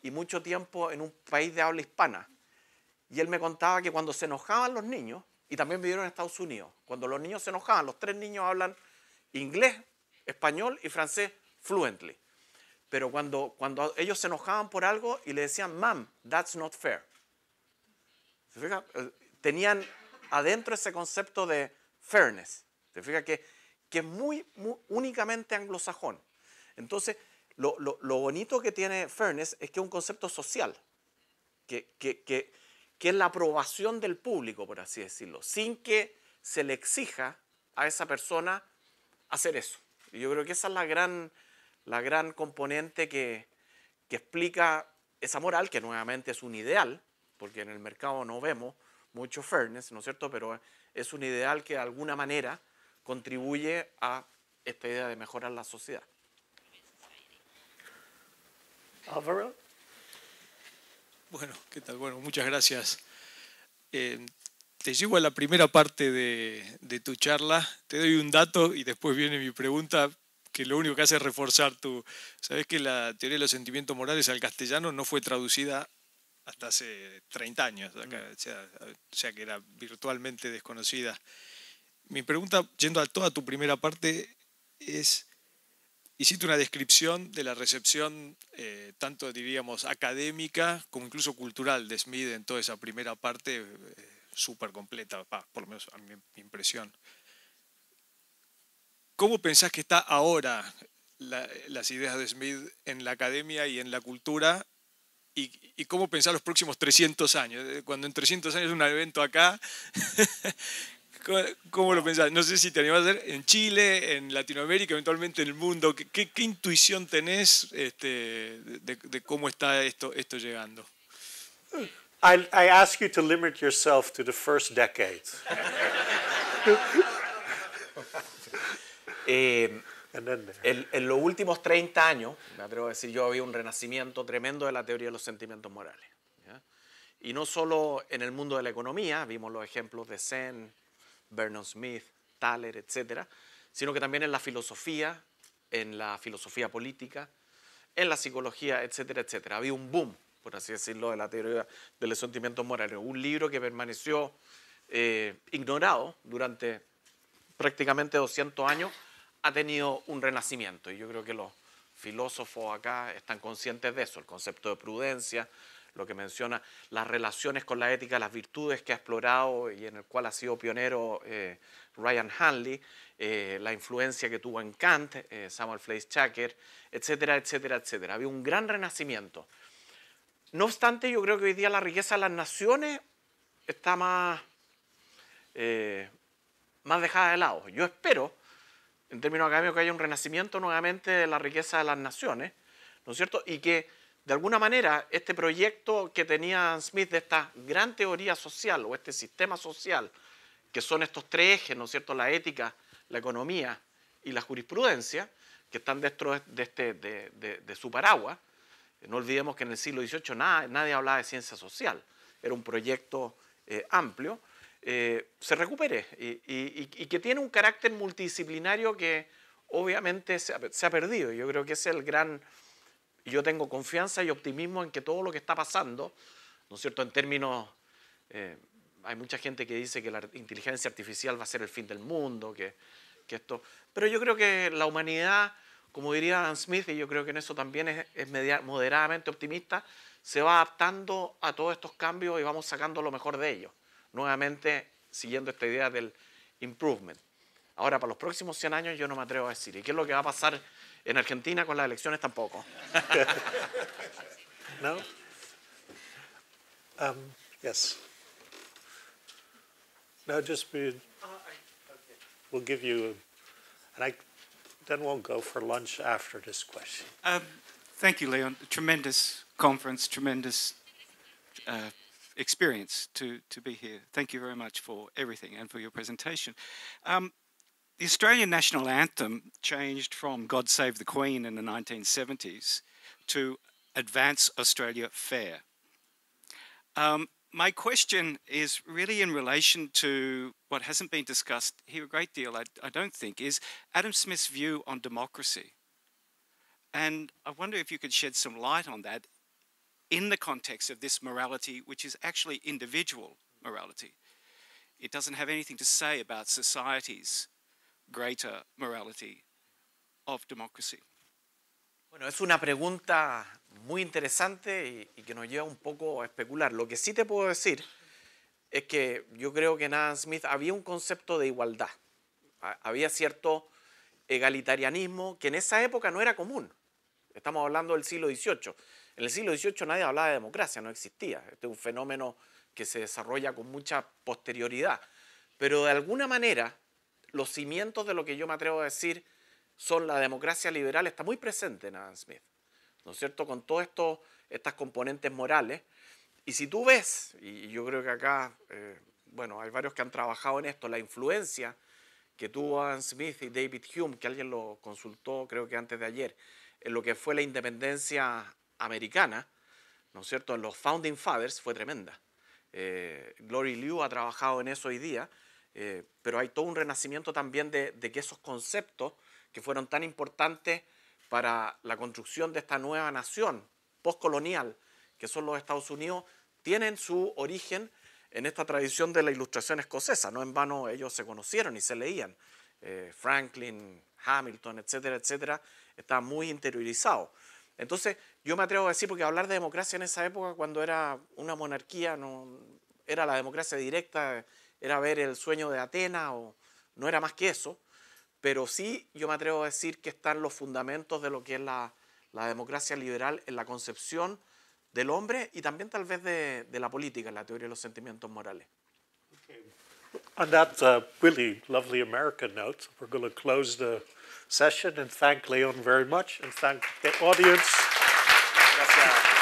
y mucho tiempo en un país de habla hispana. Y él me contaba que cuando se enojaban los niños, y también vivieron en Estados Unidos, cuando los niños se enojaban, los tres niños hablan inglés, español y francés fluently. Pero cuando, cuando ellos se enojaban por algo y le decían, mam, that's not fair. ¿Se fija? Eh, tenían adentro ese concepto de fairness. ¿Se fija? Que, que es muy, muy únicamente anglosajón. Entonces, lo, bonito que tiene fairness es que es un concepto social. que, que, que que es la aprobación del público, por así decirlo, sin que se le exija a esa persona hacer eso. Y yo creo que esa es la gran, la gran componente que, que explica esa moral, que nuevamente es un ideal, porque en el mercado no vemos mucho fairness, ¿no es cierto? Pero es un ideal que de alguna manera contribuye a esta idea de mejorar la sociedad. Álvaro. Bueno, ¿qué tal? Bueno, muchas gracias. Eh, te llevo a la primera parte de, tu charla. Te doy un dato y después viene mi pregunta, que lo único que hace es reforzar tu... Sabes que la teoría de los sentimientos morales al castellano no fue traducida hasta hace 30 años, mm. o sea que era virtualmente desconocida. Mi pregunta, yendo a toda tu primera parte, es Hiciste una descripción de la recepción, eh, tanto diríamos académica como incluso cultural de Smith en toda esa primera parte, eh, súper completa, por lo menos a mi, impresión. ¿Cómo pensás que está ahora las ideas de Smith en la academia y en la cultura? Y, cómo pensar los próximos 300 años? Eh, cuando en 300 años un evento acá, ¿Cómo lo pensás? No sé si te animás a hacer en Chile, en Latinoamérica, eventualmente en el mundo. ¿Qué, intuición tenés este, de, cómo está esto, esto llegando? I, ask you to limit yourself to the first eh, en, los últimos 30 años, me atrevo a decir yo, había un renacimiento tremendo de la teoría de los sentimientos morales. Y no solo en el mundo de la economía, vimos los ejemplos de Zen, ...Bernard Smith, Thaler, etc., sino que también en la filosofía, en la filosofía política, en la psicología, etcétera, etcétera. Había un boom, por así decirlo, de la teoría del sentimiento moral. un libro que permaneció eh, ignorado durante prácticamente 200 años, ha tenido un renacimiento y yo creo que los filósofos acá están conscientes de eso, el concepto de prudencia, lo que menciona las relaciones con la ética, las virtudes que ha explorado y en el cual ha sido pionero eh, Ryan Hanley, eh, la influencia que tuvo en Kant, eh, Samuel Fleiss Chaker, etcétera, etcétera, etcétera. Había un gran renacimiento. No obstante, yo creo que hoy día la riqueza de las naciones está más, más dejada de lado. Yo espero, en términos académicos, que haya un renacimiento nuevamente de la riqueza de las naciones, ¿no es cierto? Y que de alguna manera, este proyecto que tenía Smith de esta gran teoría social o este sistema social, que son estos tres ejes, ¿no es cierto?, la ética, la economía y la jurisprudencia, que están dentro de, este, su paraguas. No olvidemos que en el siglo XVIII nadie hablaba de ciencia social, era un proyecto eh, amplio. Eh, se recupere y, que tiene un carácter multidisciplinario que obviamente se ha, se ha perdido. Yo creo que es el gran y yo tengo confianza y optimismo en que todo lo que está pasando, ¿no es cierto?, en términos... Eh, hay mucha gente que dice que la inteligencia artificial va a ser el fin del mundo, que, que esto... Pero yo creo que la humanidad, como diría Adam Smith, y yo creo que en eso también es, moderadamente optimista, se va adaptando a todos estos cambios y vamos sacando lo mejor de ellos. Nuevamente, siguiendo esta idea del improvement. Ahora, para los próximos 100 años yo no me atrevo a decir. ¿Y qué es lo que va a pasar En Argentina con las elecciones tampoco. no? Um, yes. No, just we, we'll give you, and I, then we'll go for lunch after this question. Um, thank you, Leon. Tremendous conference, tremendous uh, experience to, to be here. Thank you very much for everything and for your presentation. Um, the Australian national anthem changed from God Save the Queen in the 1970s to Advance Australia Fair. Um, my question is really in relation to what hasn't been discussed here a great deal, I, I don't think, is Adam Smith's view on democracy. And I wonder if you could shed some light on that in the context of this morality, which is actually individual morality. It doesn't have anything to say about societies greater morality of democracy? Bueno, es una pregunta muy interesante y, y, que nos lleva un poco a especular. Lo que sí te puedo decir es que yo creo que en Adam Smith había un concepto de igualdad. Había cierto egalitarianismo que en esa época no era común. Estamos hablando del siglo XVIII. En el siglo XVIII nadie hablaba de democracia, no existía. Este es un fenómeno que se desarrolla con mucha posterioridad. Pero de alguna manera los cimientos de lo que yo me atrevo a decir son la democracia liberal, está muy presente en Adam Smith, ¿no es cierto? Con todas estas componentes morales. Y si tú ves, y yo creo que acá, eh, bueno, hay varios que han trabajado en esto, la influencia que tuvo Adam Smith y David Hume, que alguien lo consultó creo que antes de ayer, en lo que fue la independencia americana, ¿no es cierto?, en los Founding Fathers fue tremenda. Eh, Glory Liu ha trabajado en eso hoy día eh, pero hay todo un renacimiento también de, que esos conceptos que fueron tan importantes para la construcción de esta nueva nación postcolonial, que son los Estados Unidos, tienen su origen en esta tradición de la ilustración escocesa. No en vano ellos se conocieron y se leían. Eh, Franklin, Hamilton, etcétera, etcétera, está muy interiorizado. Entonces, yo me atrevo a decir, porque hablar de democracia en esa época, cuando era una monarquía, no, era la democracia directa era ver el sueño de Atena o no era más que eso, pero sí yo me atrevo a decir que están los fundamentos de lo que es la, la democracia liberal en la concepción del hombre y también tal vez de, de la política, en la teoría de los sentimientos morales. Uh, really lovely American note, we're going to close the session and thank Leon very much and thank the audience.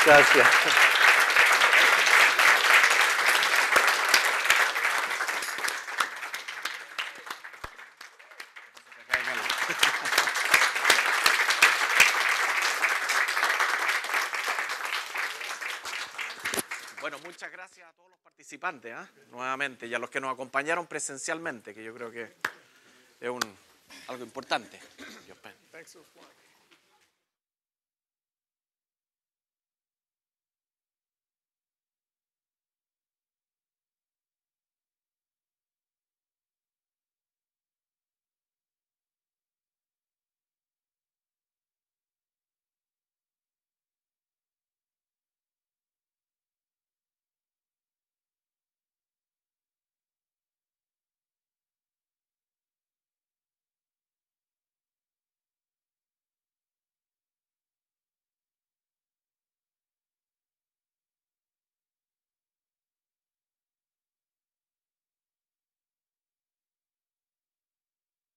Gracias. ¿ah? nuevamente, y a los que nos acompañaron presencialmente, que yo creo que es algo importante.